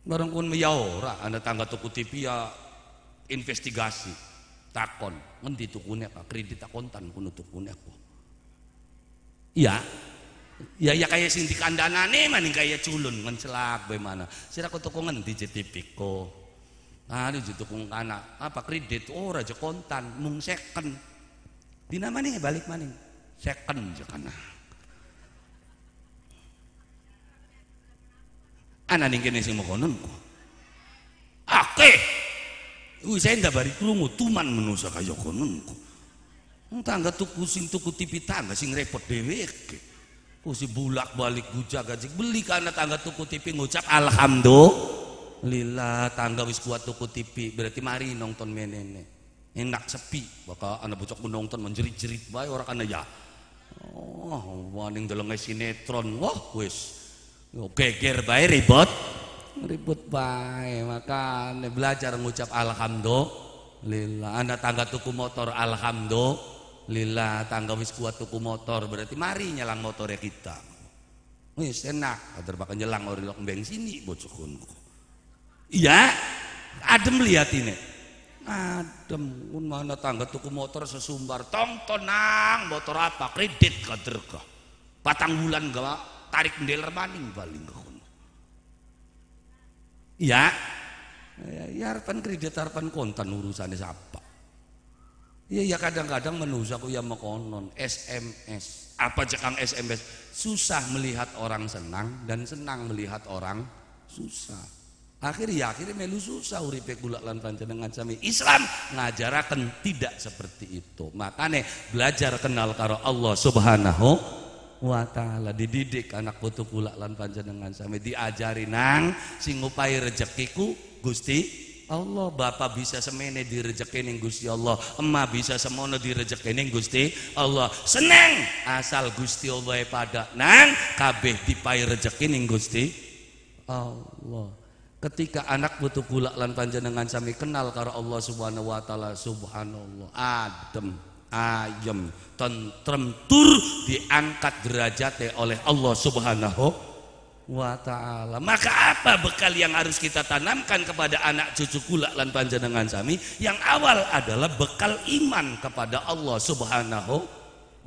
A: Barang kun ya ora ana tangga tuku tipi ya investigasi takon ngendi tukune kredit takontan kuno tukune ku iya ya ya kayak sing dikandanane maning kayak culun ngencelak bagaimana sira tuku ngendi jetipiko. Ah lu kung anak apa kredit oh raja kontan mung second dina maning balik maning second je kana ana ning kene sing mekonon ku Oke. Okay. saya endah bari krungu tuman menusa kaya konon tangga tuku sing tuku tipi tangga sing repot dewek kusi oh, bulak balik gujak gajik beli karena tangga tuku tipi ngucap alhamdulillah tangga wis kuat tuku tipi berarti mari nonton menene enak sepi bakal anak bocok menonton menjerit-jerit bay orang anak ya oh waning dalamnya sinetron wah wes yo geger bay ribet ribut bay maka belajar ngucap alhamdulillah anak tangga tuku motor alhamdulillah lila tangga wis kuat tuku motor berarti mari nyelang motornya kita wis enak kader bakal nyelang ori lok sini bocokunku iya adem lihat ini adem pun mana tangga tuku motor sesumbar tong tonang motor apa kredit kader kah patang bulan gak tarik dealer maning paling kekun. iya ya, ya, ya harapan kredit harapan kontan urusannya siapa Iya ya kadang-kadang aku ya mekonon SMS. Apa cekang SMS? Susah melihat orang senang dan senang melihat orang susah. Akhirnya ya akhirnya melu susah uripe gulak lan panjenengan sami. Islam ngajarakan tidak seperti itu. Makane belajar kenal karo Allah Subhanahu wa taala dididik anak putu gulak lan panjenengan sami diajari nang sing ngupai rezekiku Gusti Allah Bapak bisa semene direjekin ning Gusti Allah emak bisa semono direjekin ning Gusti Allah seneng asal Gusti Allah e pada nang kabeh dipai rejeki ning Gusti Allah ketika anak butuh gula lan panjenengan sami kenal karo Allah subhanahu wa ta'ala subhanallah adem ayem tentrem tur diangkat derajate oleh Allah subhanahu wa ta'ala maka apa bekal yang harus kita tanamkan kepada anak cucu kula lan panjenengan sami yang awal adalah bekal iman kepada Allah subhanahu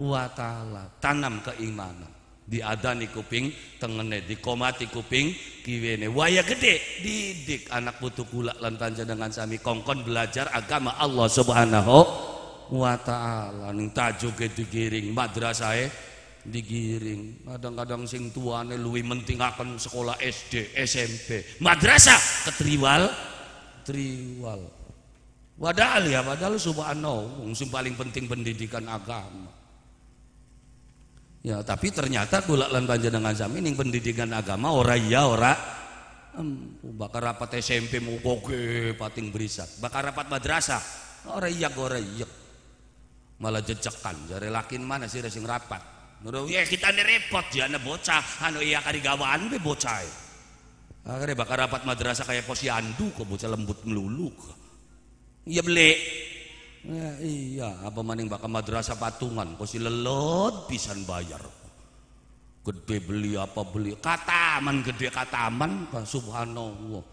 A: wa ta'ala tanam keimanan diadani kuping tengene dikomati kuping kiwene waya gede didik anak putu kula lan panjenengan sami kongkon belajar agama Allah subhanahu wa ta'ala ning tajuk digiring madrasah digiring kadang-kadang sing tuane luwi mentingaken sekolah SD SMP madrasah ketriwal triwal wadahal ya padahal subhanallah sing paling penting pendidikan agama ya tapi ternyata kula lan panjenengan sami ning pendidikan agama ora iya ora um, bakar rapat SMP mau koke pating berisat bakar rapat madrasah ora iya ora iya malah jejekan jare ya lakin mana sih sing rapat Nuruh ya kita ini repot ya bocah, anu iya kari gawaan be bocah. E. Akhirnya bakar rapat madrasah kayak posyandu kok bocah lembut melulu. Iya beli. Ya, iya, apa maning bakal madrasah patungan, kok lelot pisan bayar. Gede beli apa beli, kataman gede kataman, subhanallah.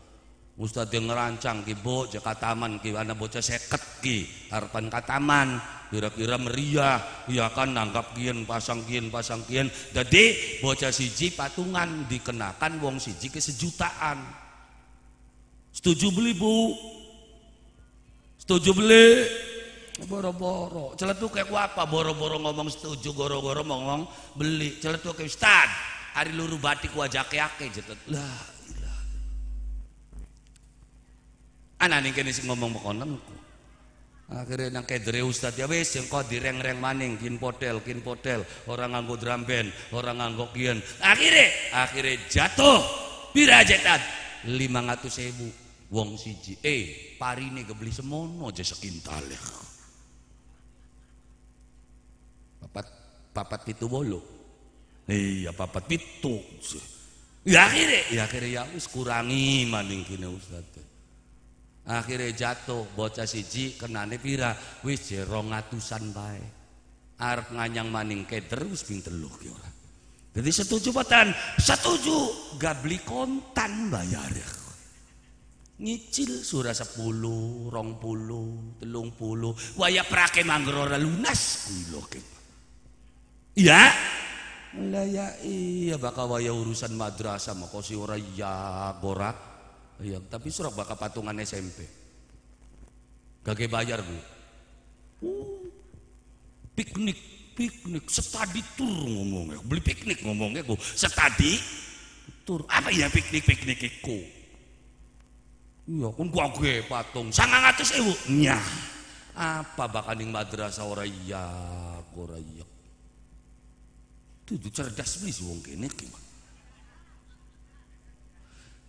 A: Ustadz yang ngerancang ki bo kataman ki anak bocah seket ki harapan kataman kira-kira meriah ya kan nangkap kian pasang kian pasang kian jadi bocah siji patungan dikenakan wong siji ke sejutaan setuju beli bu setuju beli boro-boro celetu kayak apa boro-boro ngomong setuju goro-goro ngomong beli celetu kayak ustad hari luru batik wajah keake jetet lah ning kini sing ngomong mekonenku. Akhirnya nang kedere ustaz ya wis yang kau direng-reng maning kin potel kin potel orang nganggo drum band orang nganggo kian akhirnya akhirnya jatuh pirajetan lima ratus ribu wong siji eh parine kebeli semono aja sekintal ya papat papat pitu bolo iya papat pitu ya akhirnya ya akhirnya ya wis kurangi maning kini ustaz akhirnya jatuh bocah siji kena nepira, wis jerong atusan bae arep nganyang maning keder wis ping teluh ki ya ora jadi setuju patan setuju gak beli kontan bayar ngicil surah sepuluh rong puluh telung puluh waya prake manggro lunas iya lah ya iya bakal waya urusan madrasah mah kok si ora ya borak. Iya, tapi surah bakal patungan SMP. Gak bayar gue. Uh, piknik, piknik, study tour ngomongnya. Beli piknik ngomongnya gue. setadi tour. Apa ya piknik piknik itu? Iya, kan gua gue patung. sangat atas ewu. Nyah. Apa bakal di madrasah orang iya, orang iya. Tuh cerdas sih wong kene gimana?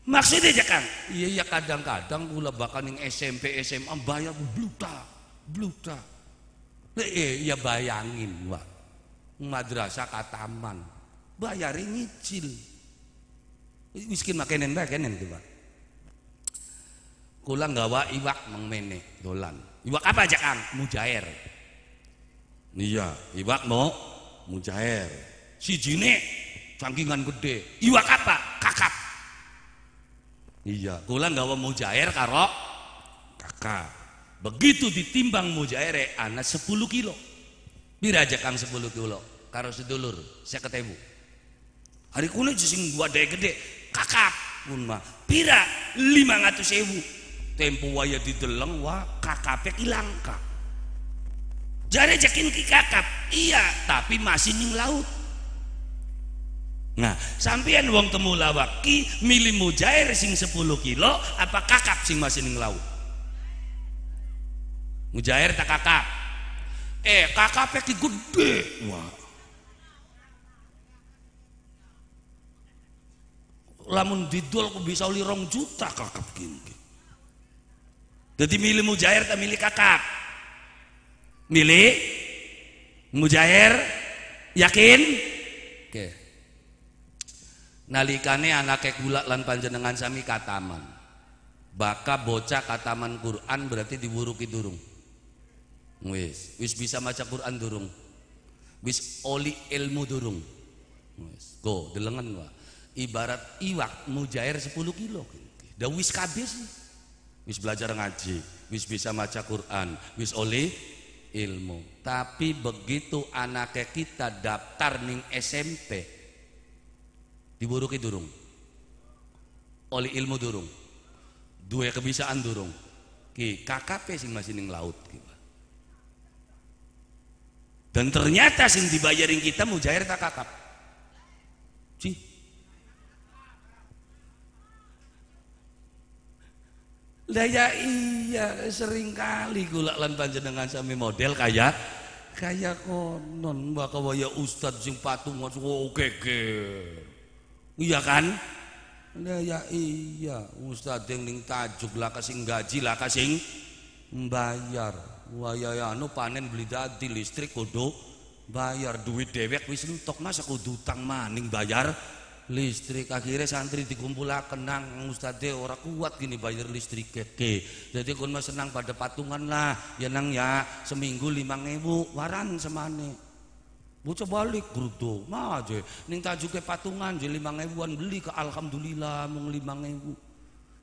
A: maksudnya aja kan iya ya kadang-kadang gula bahkan yang SMP SMA bayar bluta bluta eh ya bayangin pak madrasah kataman bayarin nyicil miskin makanan makanan tuh pak kula nggawa iwak mengmene dolan iwak apa aja kan? mujair iya iwak mau mujair si jine cangkingan gede iwak apa kakap Iya, kula nggawa mujair karo kakak. Begitu ditimbang mujair anak 10 kilo. Biraja Kang 10 kilo karo sedulur saya ketemu. Hari kula sing gua daya gede, kakak pun mah pira ribu. Tempo waya dideleng wah kakaknya hilang kak. Jare jakin ki kakap, iya tapi masih ning laut. Nah, sampean wong temulawak ki milih mujair sing 10 kilo apa kakap sing masih ning laut? Mujair tak kakap. Eh, kakap ki gede. Wah. Lamun didol aku bisa oli rong juta kakap gini. Jadi milih mujair tak milih kakap. Milih mujair yakin? Oke. Okay nalikane anake gula lan panjenengan sami kataman baka bocah kataman Quran berarti diwuruki durung wis wis bisa maca Quran durung wis oli ilmu durung wis go delengan wa ibarat iwak mujair 10 kilo da wis kabis wis belajar ngaji wis bisa maca Quran wis oli ilmu tapi begitu anaknya kita daftar ning SMP diburuki durung oleh ilmu durung dua kebisaan durung ki KKP sing masih ning laut dan ternyata sing dibayarin kita mujair tak kakap sih lah ya iya seringkali gula lan panjenengan sami model kaya, kaya konon bakal ustad sing patung oke geger Iya kan? Ya, ya iya, Ustaz ning tajuk lah kasing gaji lah kasing mbayar. Ya, ya anu panen beli dadi listrik kudu bayar duit dewek wis entok masa kudu utang maning bayar listrik akhirnya santri dikumpulaken nang ustadz ora kuat gini bayar listrik keke jadi kon mas senang pada patungan lah ya nang ya seminggu lima ewu waran semane Bocah balik geruduk mah aja. Ning tajuke patungan jadi lima ribuan beli ke alhamdulillah mung lima ribu.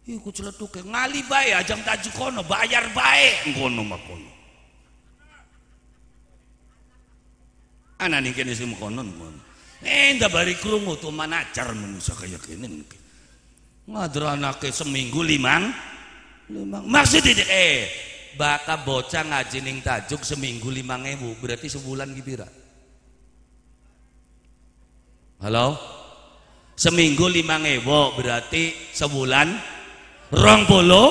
A: Ih ku celetuk ngali bae ajang tajuk kono bayar bae ngono mah kono. Ana ning kene sing konon kono. Eh ndak bari krungu to manajar manusia kaya kene niki. Ngadranake seminggu limang limang. Maksud eh bakal bocah ngaji ning tajuk seminggu lima ribu berarti sebulan gibirat halo seminggu lima ngewo berarti sebulan rong puluh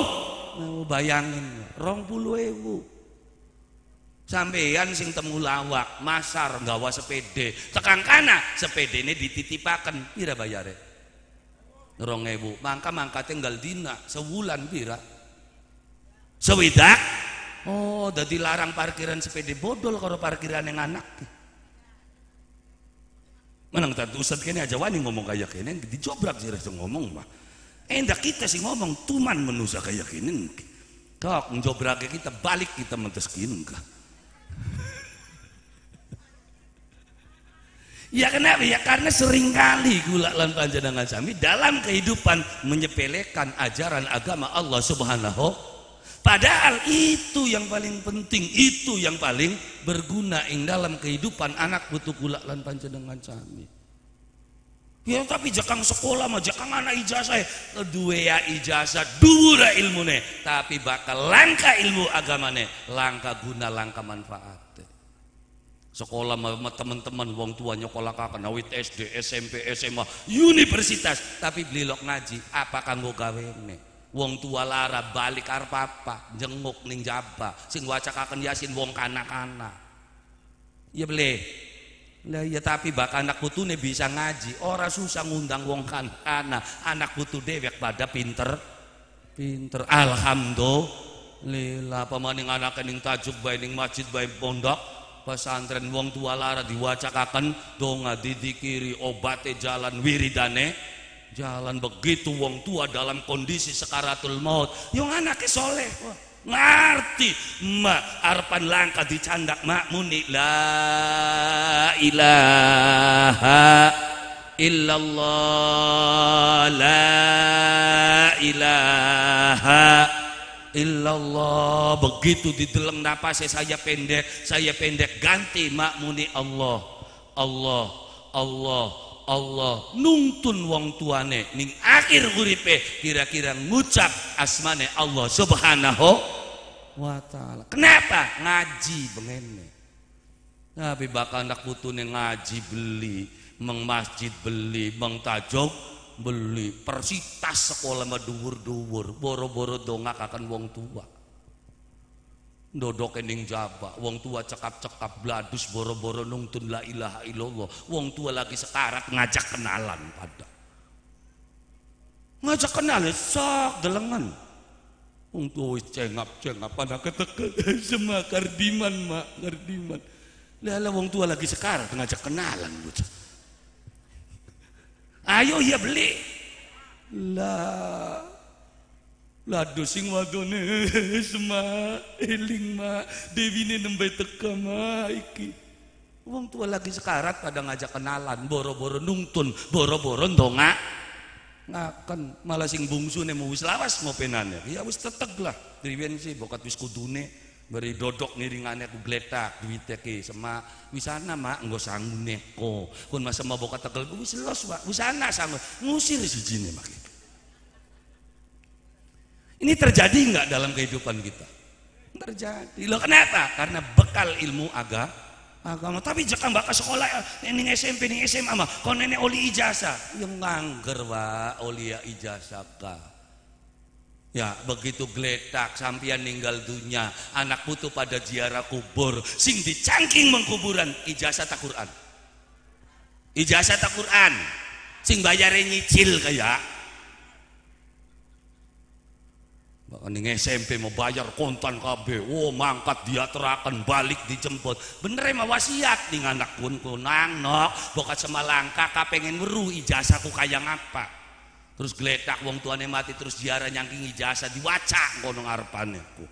A: mau bayangin rong puluh ewu sampean sing temu lawak masar gawa sepede tekan kana sepede ini dititipakan pira bayare rong ewu mangka mangka tinggal dina sebulan pira sewidak oh jadi larang parkiran sepede bodol kalau parkiran yang anak Menang tadi Ustaz kini aja wani ngomong kayak kene dijobrak sih rasa ngomong mah. Endak kita sih ngomong tuman menusa kayak Kau Kok ngejobrak kita balik kita mentes kini enggak. Ya kenapa? Ya karena seringkali gula lan panjenengan sami dalam kehidupan menyepelekan ajaran agama Allah Subhanahu Padahal itu yang paling penting, itu yang paling berguna ing dalam kehidupan anak butuh gula lan panjenengan sami. Ya tapi jakang sekolah mah jakang anak ijazah kedua ya. ya ijazah dura ilmune tapi bakal langka ilmu agamane langka guna langka manfaat sekolah sama teman-teman wong tua nyokola kapan nawit SD SMP SMA universitas tapi beli lok ngaji apakah apa kanggo nih? wong tua lara balik arpa apa jenguk ning jaba sing wacakaken yasin wong kanak-kanak ya beli lah ya tapi bak anak nih bisa ngaji ora susah ngundang wong kanak-kanak anak putu dewek pada pinter pinter alhamdulillah pamaning anak ning tajuk baik ning masjid baik pondok pesantren wong tua lara dong donga didikiri obate jalan wiridane jalan begitu wong tua dalam kondisi sekaratul maut yang anaknya soleh ngerti mak arpan langkah dicandak mak muni la ilaha illallah la ilaha illallah begitu di dalam napasnya saya pendek saya pendek ganti mak muni Allah Allah Allah Allah nungtun wong tuane ning akhir uripe kira-kira ngucap asmane Allah subhanahu wa ta'ala kenapa ngaji bengene tapi bakal anak putune ngaji beli meng masjid beli meng tajok beli persitas sekolah maduwur-duwur boro-boro dongak akan wong tua Dodok ening jaba wong tua cekap-cekap bladus boro-boro nungtun la ilaha illallah wong tua lagi sekarat ngajak kenalan pada ngajak kenalan ya, sok delengan wong tua cengap-cengap pada ketek eh, semua kardiman mak kardiman lah wong tua lagi sekarat ngajak kenalan bocah ayo ya beli lah Lado sing wadone, sema eling ma dewine nembe teka ma iki. uang tua lagi sekarat pada ngajak kenalan, boro-boro nungtun, boro-boro ndonga. Ngaken malah sing bungsu bungsune mau wis lawas ngopenane. Ya wis tetek lah. Driwen sih bokat wis kudune beri dodok ngiringane ku gletak duwite ke sema wisana mak nggo sanggune ko. Kun masa mau bokat tegel, wis los wak, Wisana sama ngusir si makin ini terjadi nggak dalam kehidupan kita? Terjadi. Loh kenapa? Karena bekal ilmu agama agama tapi jangan bakal sekolah eh, ini SMP ini SMA mah kau nenek oli ijasa yang nganggur wa oli ya ijazah ka ya begitu geletak sampian ninggal dunia anak putu pada ziarah kubur sing dicangking mengkuburan ijasa tak Quran ijasa tak Quran sing bayarnya nyicil kayak ya. Eh, ning SMP mau bayar kontan KB oh mangkat dia terakan balik dijemput bener emang ya, wasiat nih anak pun kunang nok bokat semalangka ka pengen weru ijazahku kaya ngapa terus geletak wong tuane mati terus ziarah nyangking ijazah diwaca ngono ngarepane ku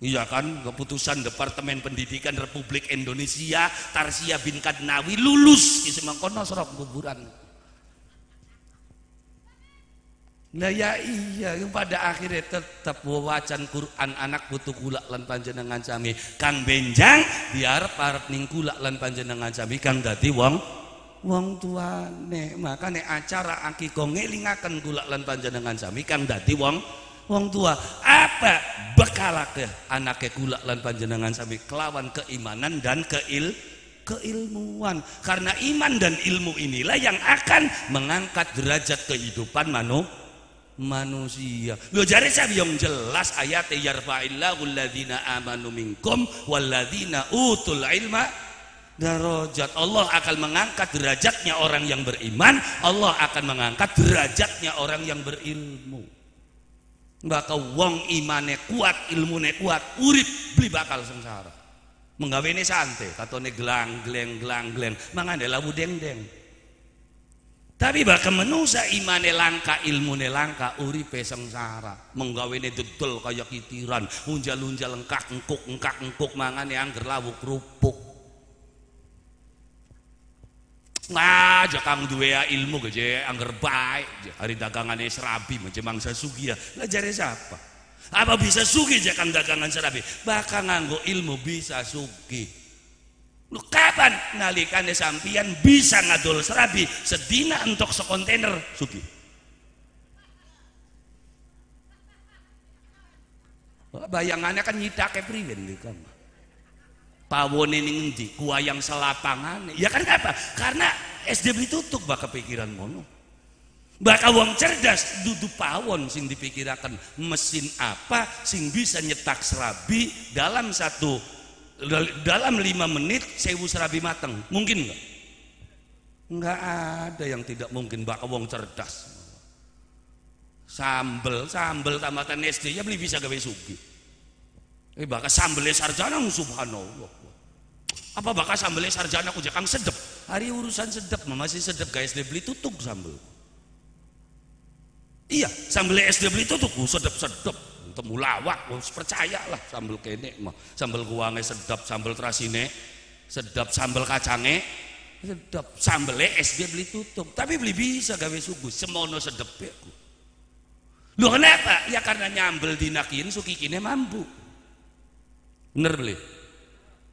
A: Iya kan, keputusan Departemen Pendidikan Republik Indonesia Tarsia bin Kadnawi lulus di Semangkono sorok kuburan. Nah ya iya pada akhirnya tetap wawacan Quran anak butuh kulak lan panjenengan sami kan Benjang Biar parat ning kulak lan panjenengan sami Kang dadi wong wong Maka makane acara kong ngelingaken kulak lan panjenengan sami kan dadi wong wong tua apa bekalake ke kulak lan panjenengan sami kelawan keimanan dan keil keilmuan karena iman dan ilmu inilah yang akan mengangkat derajat kehidupan manusia manusia. Lo jari saya yang jelas ayat yarfa'illahu alladzina amanu minkum walladzina utul ilma darajat. Allah akan mengangkat derajatnya orang yang beriman, Allah akan mengangkat derajatnya orang yang berilmu. maka wong imane kuat, ilmune kuat, urip beli bakal sengsara. Menggawe ini santai, katone gelang, gleng gelang, geleng, mangane labu deng-deng tapi bakal menusa imane langka ilmune langka uripe sengsara menggawene dodol kaya kitiran unjal-unjal engkak engkuk engkak engkuk mangane angger lawuk kerupuk Nah, kang duwe ilmu gaje angger baik hari dagangane serabi macam sesugi ya. lah siapa apa bisa sugi jakang dagangan serabi Bahkan nganggo ilmu bisa sugi Lu kapan nalikane sampian bisa ngadol serabi sedina untuk sekontainer sugi. Bayangannya kan nyita ke priwen kan. Gitu. Pawone ning endi? Kuayang selapangan. Ya kan apa? Karena SD ditutup bak pikiran mono. Bakal wong cerdas dudu pawon sing dipikirakan mesin apa sing bisa nyetak serabi dalam satu dalam lima menit sewu serabi mateng mungkin nggak nggak ada yang tidak mungkin mbak wong cerdas sambel sambel tamatan SD ya beli bisa gawe sugi eh bakal sambelnya sarjana subhanallah apa bakal sambelnya sarjana aku jakang sedep hari urusan sedep masih sedep guys dia beli tutup sambel iya sambelnya SD beli tutup oh, sedep sedep temulawak percaya percayalah sambel kene mah sambel kuange sedap sambel terasine sedap sambel kacange sedap sambel SD beli tutup tapi beli bisa gawe sugu semono sedep ya lu kenapa? ya karena nyambel dinakin kine mampu bener beli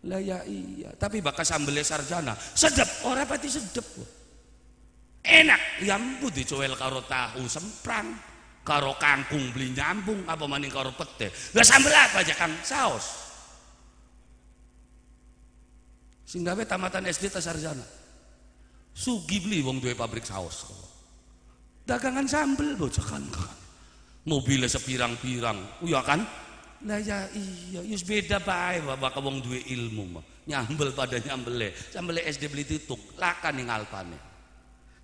A: lah ya iya tapi bakal sambelnya sarjana sedap, orang pasti sedep enak ya ampun dicoel karo tahu semprang karo kangkung beli nyambung apa maning karo pete gak sambel apa aja kang saus. sehingga be tamatan SD tasarjana sarjana sugi beli wong duwe pabrik saus. dagangan sambel bocakan kan mobilnya sepirang-pirang uya oh, kan lah ya iya yus iya. iya, beda bae bapak wong duwe ilmu mah nyambel pada nyambele sambele SD beli tutuk. lakan yang alpane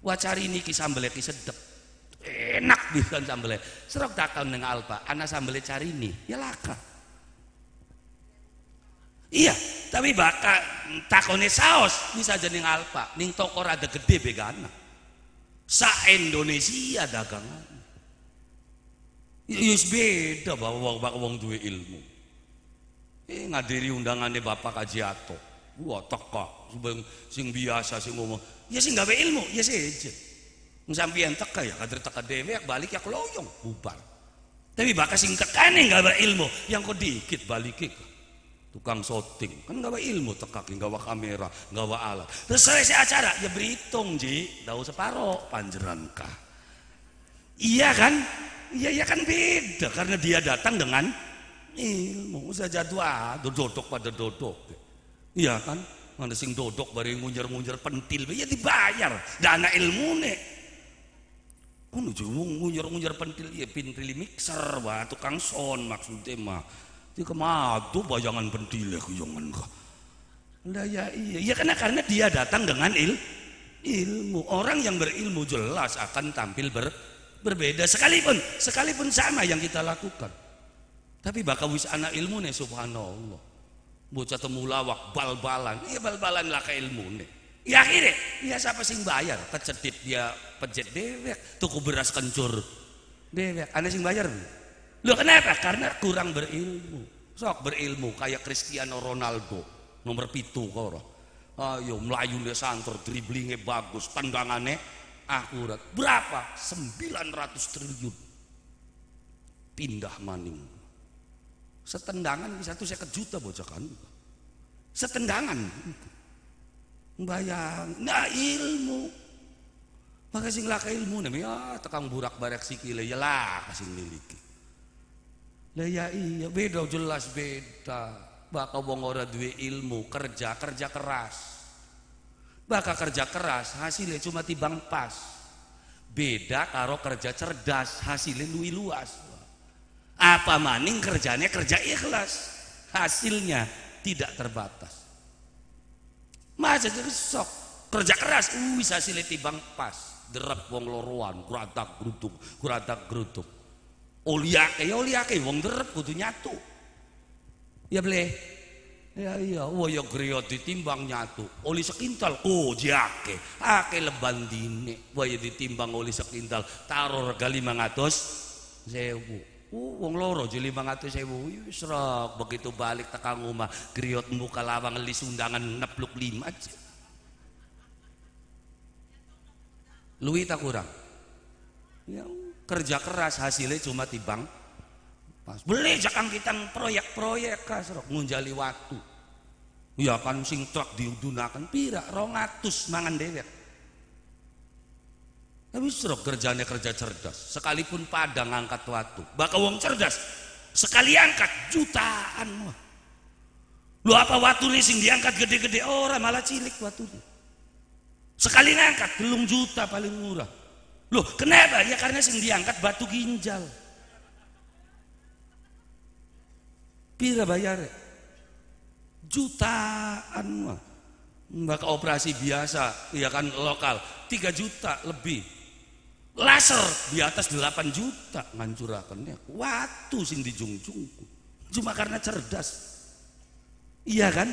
A: wacari niki sambele ki sedep enak pisan sambelnya serok takal dengan alpa anak sambelnya cari ini ya laka iya tapi bakal takone saos bisa jadi alpa neng toko rada gede begana sa Indonesia dagangan Yus ya, ya beda bahwa bapak wong duwe ilmu. Eh ngadiri undangannya bapak kaji ato. Wah teka sing biasa sing ngomong. Ya sing gawe ilmu, ya sih sampeyan teka ya kader teka dewe balik ya keloyong bubar tapi bakal sing yang gak ilmu yang kau dikit balik tukang syuting kan gak ilmu teka gak bawa kamera gak ada alat terus selesai acara ya berhitung ji tahu separo panjeran kah iya kan iya iya kan beda karena dia datang dengan ilmu usah jadwal dodok pada dodok iya kan Mana sing dodok bareng ngunjar-ngunjar pentil ya dibayar dana ilmu nih Anu jumung ngunyar-ngunyar pentil ya pentil mixer wah tukang son maksudnya mah. di kemadu bayangan pentil ya kuyangan kah. Lah ya iya, ya karena karena dia datang dengan il ilmu. Orang yang berilmu jelas akan tampil ber, berbeda sekalipun sekalipun sama yang kita lakukan. Tapi bakal wis anak ilmu nih subhanallah. Bocah temulawak bal-balan, iya bal-balan lah ke ilmu nih. Ya akhirnya, ya siapa sih bayar? Kecetit dia pejet dewek, tuku beras kencur dewek. Anda sih bayar? Loh kenapa? Karena kurang berilmu. Sok berilmu kayak Cristiano Ronaldo nomor pitu koro. Ayo melayu dia santer, dribblingnya bagus, tendangannya akurat. Berapa? 900 triliun. Pindah maning. Setendangan bisa tuh saya kejuta bocakan. Setendangan bayang na ilmu maka sing laka ilmu nih ya tekang burak barek lah ya lah kasih miliki lah ya iya beda jelas beda bakal wong ora duwe ilmu kerja kerja keras bakal kerja keras hasilnya cuma tibang pas beda karo kerja cerdas hasilnya luwi luas apa maning kerjanya kerja ikhlas hasilnya tidak terbatas Masa sok kerja keras, bisa silih tibang pas. Derap wong loruan kuratak gerutuk, kuratak gerutuk. Oliake, ya oliake, wong derap kudu nyatu. Ya boleh. Ya iya, wah ya griya ditimbang nyatu. Oli sekintal, oh jake, ake leban dini, Wah ya ditimbang oli sekintal, taruh rega 500 sewu. Uh, wong loro jadi lima ratus sewu serok begitu balik tekan rumah kriot muka lawang li sundangan nepluk lima Lui tak kurang ya, kerja keras hasilnya cuma tibang pas beli jakang kita proyek-proyek kasrok ngunjali waktu ya kan sing truk diudunakan pira rongatus mangan dewek tapi suruh kerjanya kerja cerdas. Sekalipun padang angkat waktu. Bakal wong cerdas. Sekali angkat jutaan Lu apa waktu nih sing diangkat gede-gede oh, orang malah cilik waktu ini. Sekali ngangkat belum juta paling murah. Loh kenapa? Ya karena sing diangkat batu ginjal. Pira bayar? Jutaan mah. Maka operasi biasa, ya kan lokal, 3 juta lebih laser di atas 8 juta ngancurakannya waktu sing dijungjungku cuma karena cerdas iya kan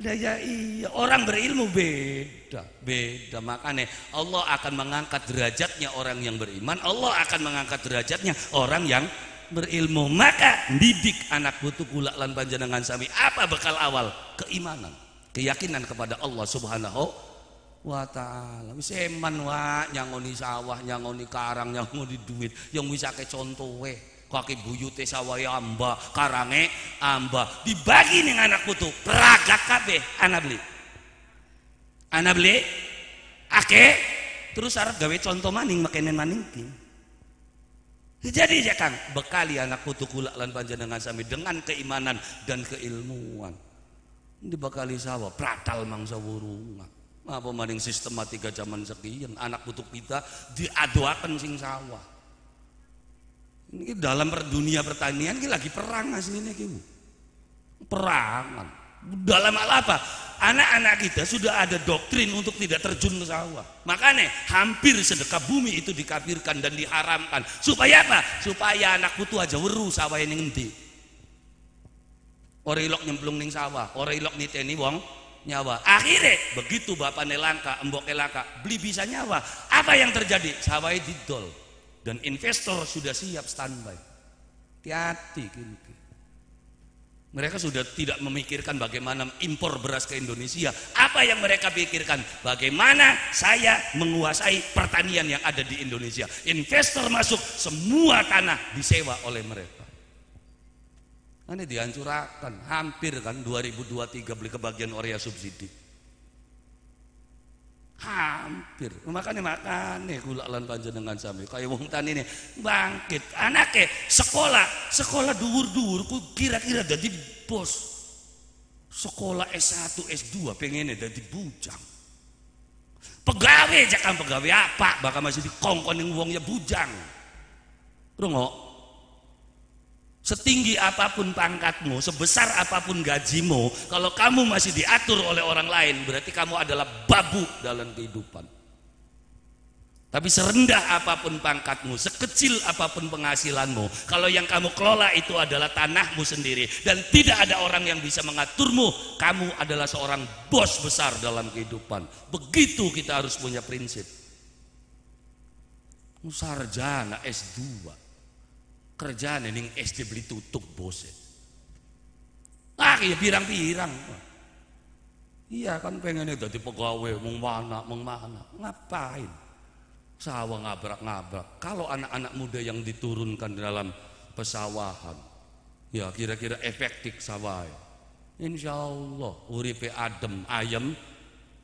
A: Ya, ya, iya orang berilmu beda beda makanya Allah akan mengangkat derajatnya orang yang beriman Allah akan mengangkat derajatnya orang yang berilmu maka didik anak butuh gula lan panjenengan sami apa bekal awal keimanan keyakinan kepada Allah subhanahu wa ta'ala wis eman wa nyangoni sawah nyangoni karang nyangoni duit yang wis akeh contohe kaki buyute sawahe amba ya, karange amba ah, dibagi ning anak putu peragak kabeh anak beli anak beli ake terus arep gawe contoh maning makenen maning ki jadi ya kang bekali anak putu kula lan panjenengan sami dengan keimanan dan keilmuan dibekali sawah pratal mangsa wurungan apa maning sistematika zaman sekian anak butuh pita diaduakan sing sawah ini dalam dunia pertanian ini lagi perang aslinya gitu perang. dalam hal apa anak-anak kita sudah ada doktrin untuk tidak terjun ke sawah makanya hampir sedekah bumi itu dikafirkan dan diharamkan supaya apa supaya anak butuh aja weru sawah ini nanti orang ilok nyemplung ning sawah orang ilok niteni wong nyawa akhirnya begitu bapak nelangka embok Nelaka beli bisa nyawa apa yang terjadi sawai didol dan investor sudah siap standby hati-hati mereka sudah tidak memikirkan bagaimana impor beras ke Indonesia. Apa yang mereka pikirkan? Bagaimana saya menguasai pertanian yang ada di Indonesia. Investor masuk, semua tanah disewa oleh mereka. Ini dihancurkan, hampir kan 2023 beli kebagian Orea subsidi. Hampir. Makanya makanya gula lan panjenengan sami. Kayak wong tani ini bangkit, anaknya sekolah, sekolah duur-duur ku kira-kira jadi bos. Sekolah S1, S2 pengennya jadi bujang. Pegawai jangan pegawai apa, bakal masih di dikongkon yang uangnya bujang. Rungok, Setinggi apapun pangkatmu, sebesar apapun gajimu, kalau kamu masih diatur oleh orang lain, berarti kamu adalah babu dalam kehidupan. Tapi serendah apapun pangkatmu, sekecil apapun penghasilanmu, kalau yang kamu kelola itu adalah tanahmu sendiri dan tidak ada orang yang bisa mengaturmu, kamu adalah seorang bos besar dalam kehidupan. Begitu kita harus punya prinsip. Sarjana S2 kerjaan ini SD beli tutup bos. Ya. Ah iya pirang-pirang. Iya kan pengennya jadi pegawai, mau mana, mau mana. Ngapain? Sawah ngabrak-ngabrak. Kalau anak-anak muda yang diturunkan dalam pesawahan, ya kira-kira efektif sawah. Ya. Insya Allah, uripe adem, ayam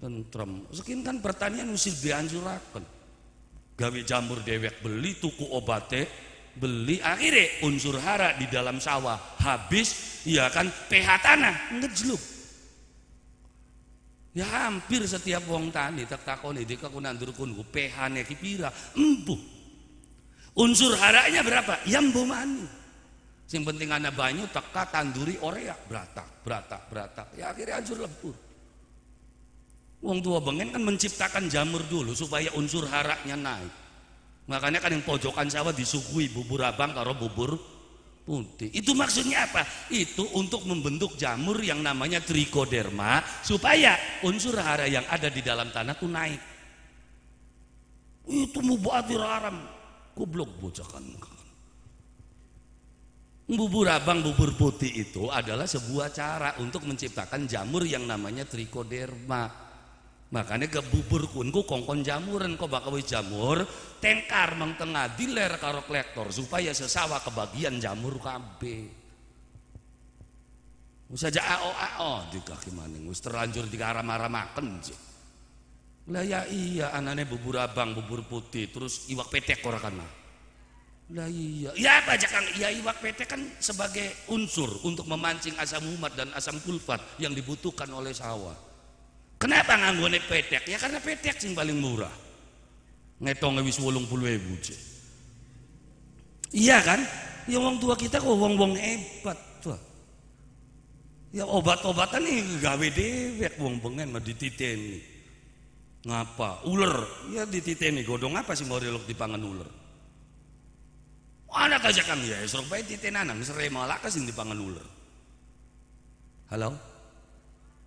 A: tentrem. Sekin kan pertanian mesti dianjurakan. Gawe jamur dewek beli, tuku obate, beli akhirnya unsur hara di dalam sawah habis ya kan pH tanah ngejluk ya hampir setiap wong tani tak takoni di kekunan pH nya kipira empuh unsur haranya berapa yang bumani sing penting anak banyu teka tanduri orea berata berata berata ya akhirnya hancur lebur Wong tua bengen kan menciptakan jamur dulu supaya unsur haranya naik makanya kan yang pojokan sawah disuguhi bubur abang karo bubur putih itu maksudnya apa? itu untuk membentuk jamur yang namanya trichoderma supaya unsur hara yang ada di dalam tanah itu naik itu mubadir haram goblok bocakan bubur abang bubur putih itu adalah sebuah cara untuk menciptakan jamur yang namanya trichoderma makanya ke bubur kunku kongkon jamuran kok bakal jamur tengkar meng tengah diler karo kolektor supaya sesawa kebagian jamur kabe aja ao ao di kaki maning us terlanjur di arah marah makan sih lah ya iya anane bubur abang bubur putih terus iwak petek ora kana lah iya ya apa aja kang iya iwak petek kan sebagai unsur untuk memancing asam humat dan asam sulfat yang dibutuhkan oleh sawah Kenapa nganggone petek? Ya karena petek sing paling murah. Ngetonge wis 80.000 cek. Iya kan? Ya wong tua kita kok wong-wong hebat tuh. Ya obat-obatan nih gawe dewek wong pengen mah dititeni. Ngapa? Ular. Ya dititeni godong apa sih mau relok dipangan ular? Anak aja kan ya, esok baik titenanang, serai malah kasih dipangan ular. Halo?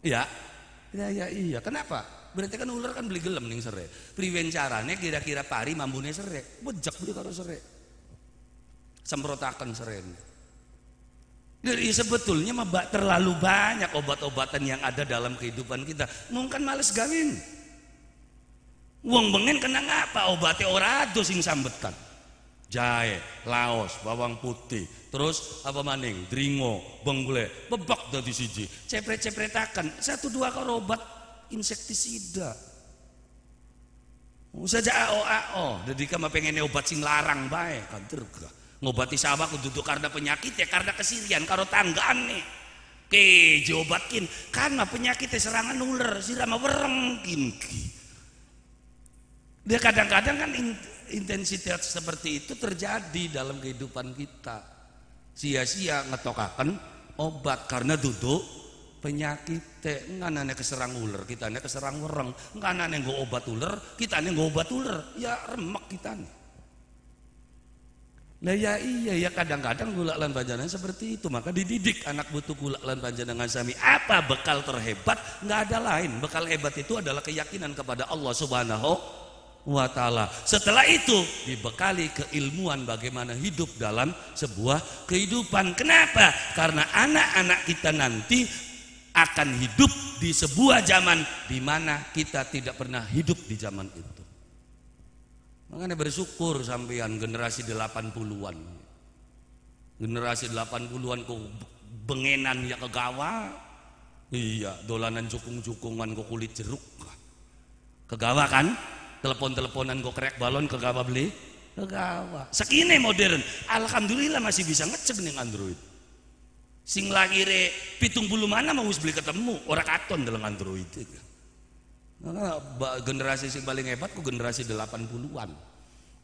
A: Ya, Ya ya iya. Kenapa? Berarti kan ular kan beli gelem nih sere. Priwen carane kira-kira pari mambune sere. Bejak beli karo sere. Semprotakan sere. Jadi sebetulnya mabak terlalu banyak obat-obatan yang ada dalam kehidupan kita. Mungkin males gawin. uang bengen kena ngapa obatnya orang yang sing sambetan jahe, laos, bawang putih, terus apa maning, dringo, benggule, bebak dari siji, cepret-cepretakan, satu dua kau obat insektisida. Oh, aja AO AO, jadi kamu pengen obat sing larang baik, kan terga. Ngobati sahabat duduk karena penyakit ya karena kesirian, karo tanggaan nih. Oke, obatkin, karena penyakitnya serangan ular, sirama wereng kinki. Dia kadang-kadang kan intensitas seperti itu terjadi dalam kehidupan kita sia-sia ngetokakan obat karena duduk penyakit teh nanya keserang ular kita nanya keserang wereng nanya nggak obat ular kita nanya nggak obat ular ya remek kita nih Nah ya iya ya kadang-kadang gula lan panjenengan seperti itu maka dididik anak butuh gula lan dengan sami apa bekal terhebat nggak ada lain bekal hebat itu adalah keyakinan kepada Allah Subhanahu wa taala. Setelah itu dibekali keilmuan bagaimana hidup dalam sebuah kehidupan. Kenapa? Karena anak-anak kita nanti akan hidup di sebuah zaman di mana kita tidak pernah hidup di zaman itu. Makanya bersyukur sampean generasi 80-an. Generasi 80-an kok bengenan ya kegawa. Iya, dolanan cukung-cukungan kok kulit jeruk. Kegawa kan? telepon-teleponan gue krek balon ke gawa beli ke gawa sekini modern alhamdulillah masih bisa ngecek nih android sing lagi re pitung bulu mana mau beli ketemu orang katon dalam android nah, generasi sing paling hebat ku generasi 80-an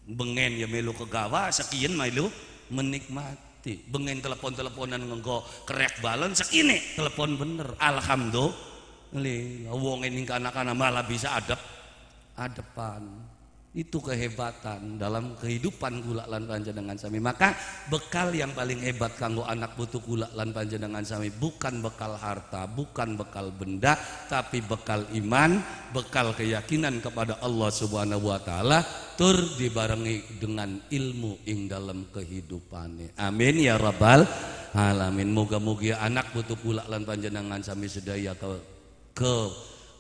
A: bengen ya melu ke gawa sekian melu menikmati bengen telepon-teleponan nggo krek balon sekini telepon bener alhamdulillah wong ini anak-anak malah bisa adapt adepan itu kehebatan dalam kehidupan gula lan panjenengan sami maka bekal yang paling hebat kanggo anak butuh gula lan panjenengan sami bukan bekal harta bukan bekal benda tapi bekal iman bekal keyakinan kepada Allah subhanahu wa ta'ala tur dibarengi dengan ilmu ing dalam kehidupannya amin ya rabbal alamin moga-moga anak butuh gula lan panjenengan sami sedaya ke, ke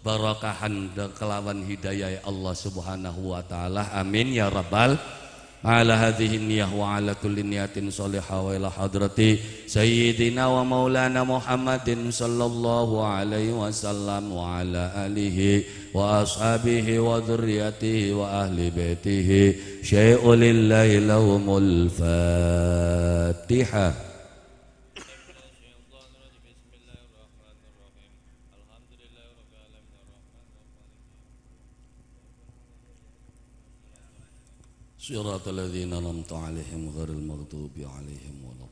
A: barokahan kelawan hidayah ya Allah Subhanahu wa taala. Amin ya rabbal ala hadhihi niyah wa ala kulli niyatin salihah wa ila hadrati sayyidina wa maulana Muhammadin sallallahu alaihi wasallam wa ala alihi wa ashabihi wa dhurriyyatihi wa ahli baitihi syai'u lillahi lahumul fatihah صراط الذين أنعمت عليهم غير المغضوب عليهم ولا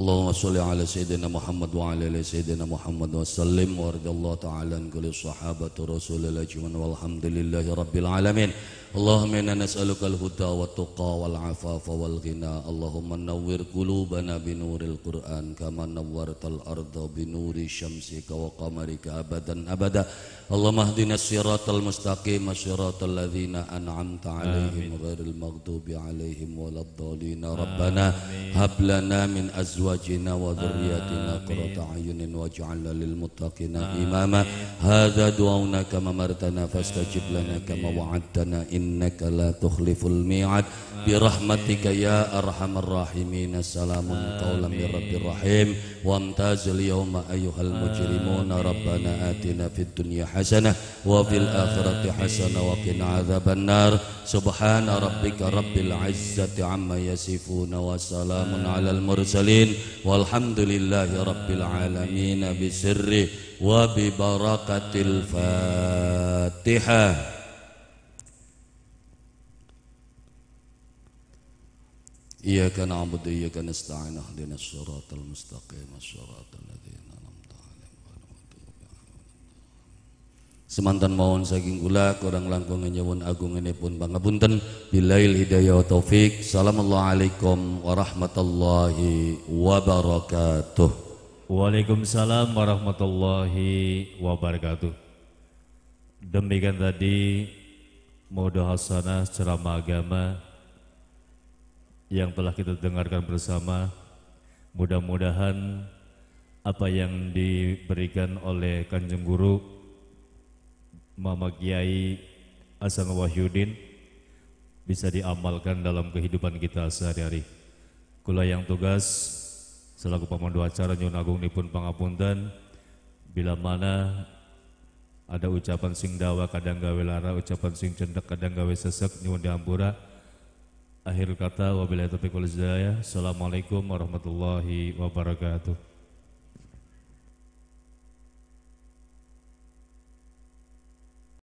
A: اللهم صل على سيدنا محمد وعلى ال سيدنا محمد وسلم وارض الله تعالى عن كل الصحابه رسول الله اجمعين والحمد لله رب العالمين اللهم انا نسالك الهدى والتقى والعفاف والغنى اللهم نور قلوبنا بنور القران كما نورت الارض بنور شمسك وقمرك ابدا ابدا اللهم اهدنا الصراط المستقيم صراط الذين انعمت عليهم غير المغضوب عليهم ولا الضالين ربنا هب لنا من ازواجنا وذرياتنا قرة اعين واجعلنا للمتقين اماما هذا دعونا كما مرتنا فاستجب لنا كما وعدتنا انك لا تخلف الميعاد برحمتك يا أرحم الراحمين سلام قولا من رب الرحيم وامتاز اليوم أيها المجرمون ربنا آتنا في الدنيا حسنة وفي الآخرة حسنة وقنا عذاب النار سبحان ربك رب العزة عما يصفون وسلام على المرسلين والحمد لله رب العالمين بسره وببركة الفاتحة إياك نعبد وإياك نستعين اهدنا الصراط المستقيم الصراط الذين أنعمت عليهم Semantan mawon saking kula kurang langkung nyuwun agunganipun pangapunten bilail hidayah taufik. Assalamualaikum warahmatullahi wabarakatuh. Waalaikumsalam warahmatullahi wabarakatuh. Demikian tadi Modo Hasanah ceramah agama yang telah kita dengarkan bersama. Mudah-mudahan apa yang diberikan oleh Kanjeng Guru Mama Kiai Asang Wahyudin bisa diamalkan dalam kehidupan kita sehari-hari. Kula yang tugas selaku pemandu acara Nyun Agung Nipun Pangapunten bila mana ada ucapan sing dawa kadang gawe lara ucapan sing cendek kadang gawe sesek nyuwun diampura Akhir kata wabillahi taufiq wal hidayah. Assalamualaikum warahmatullahi wabarakatuh.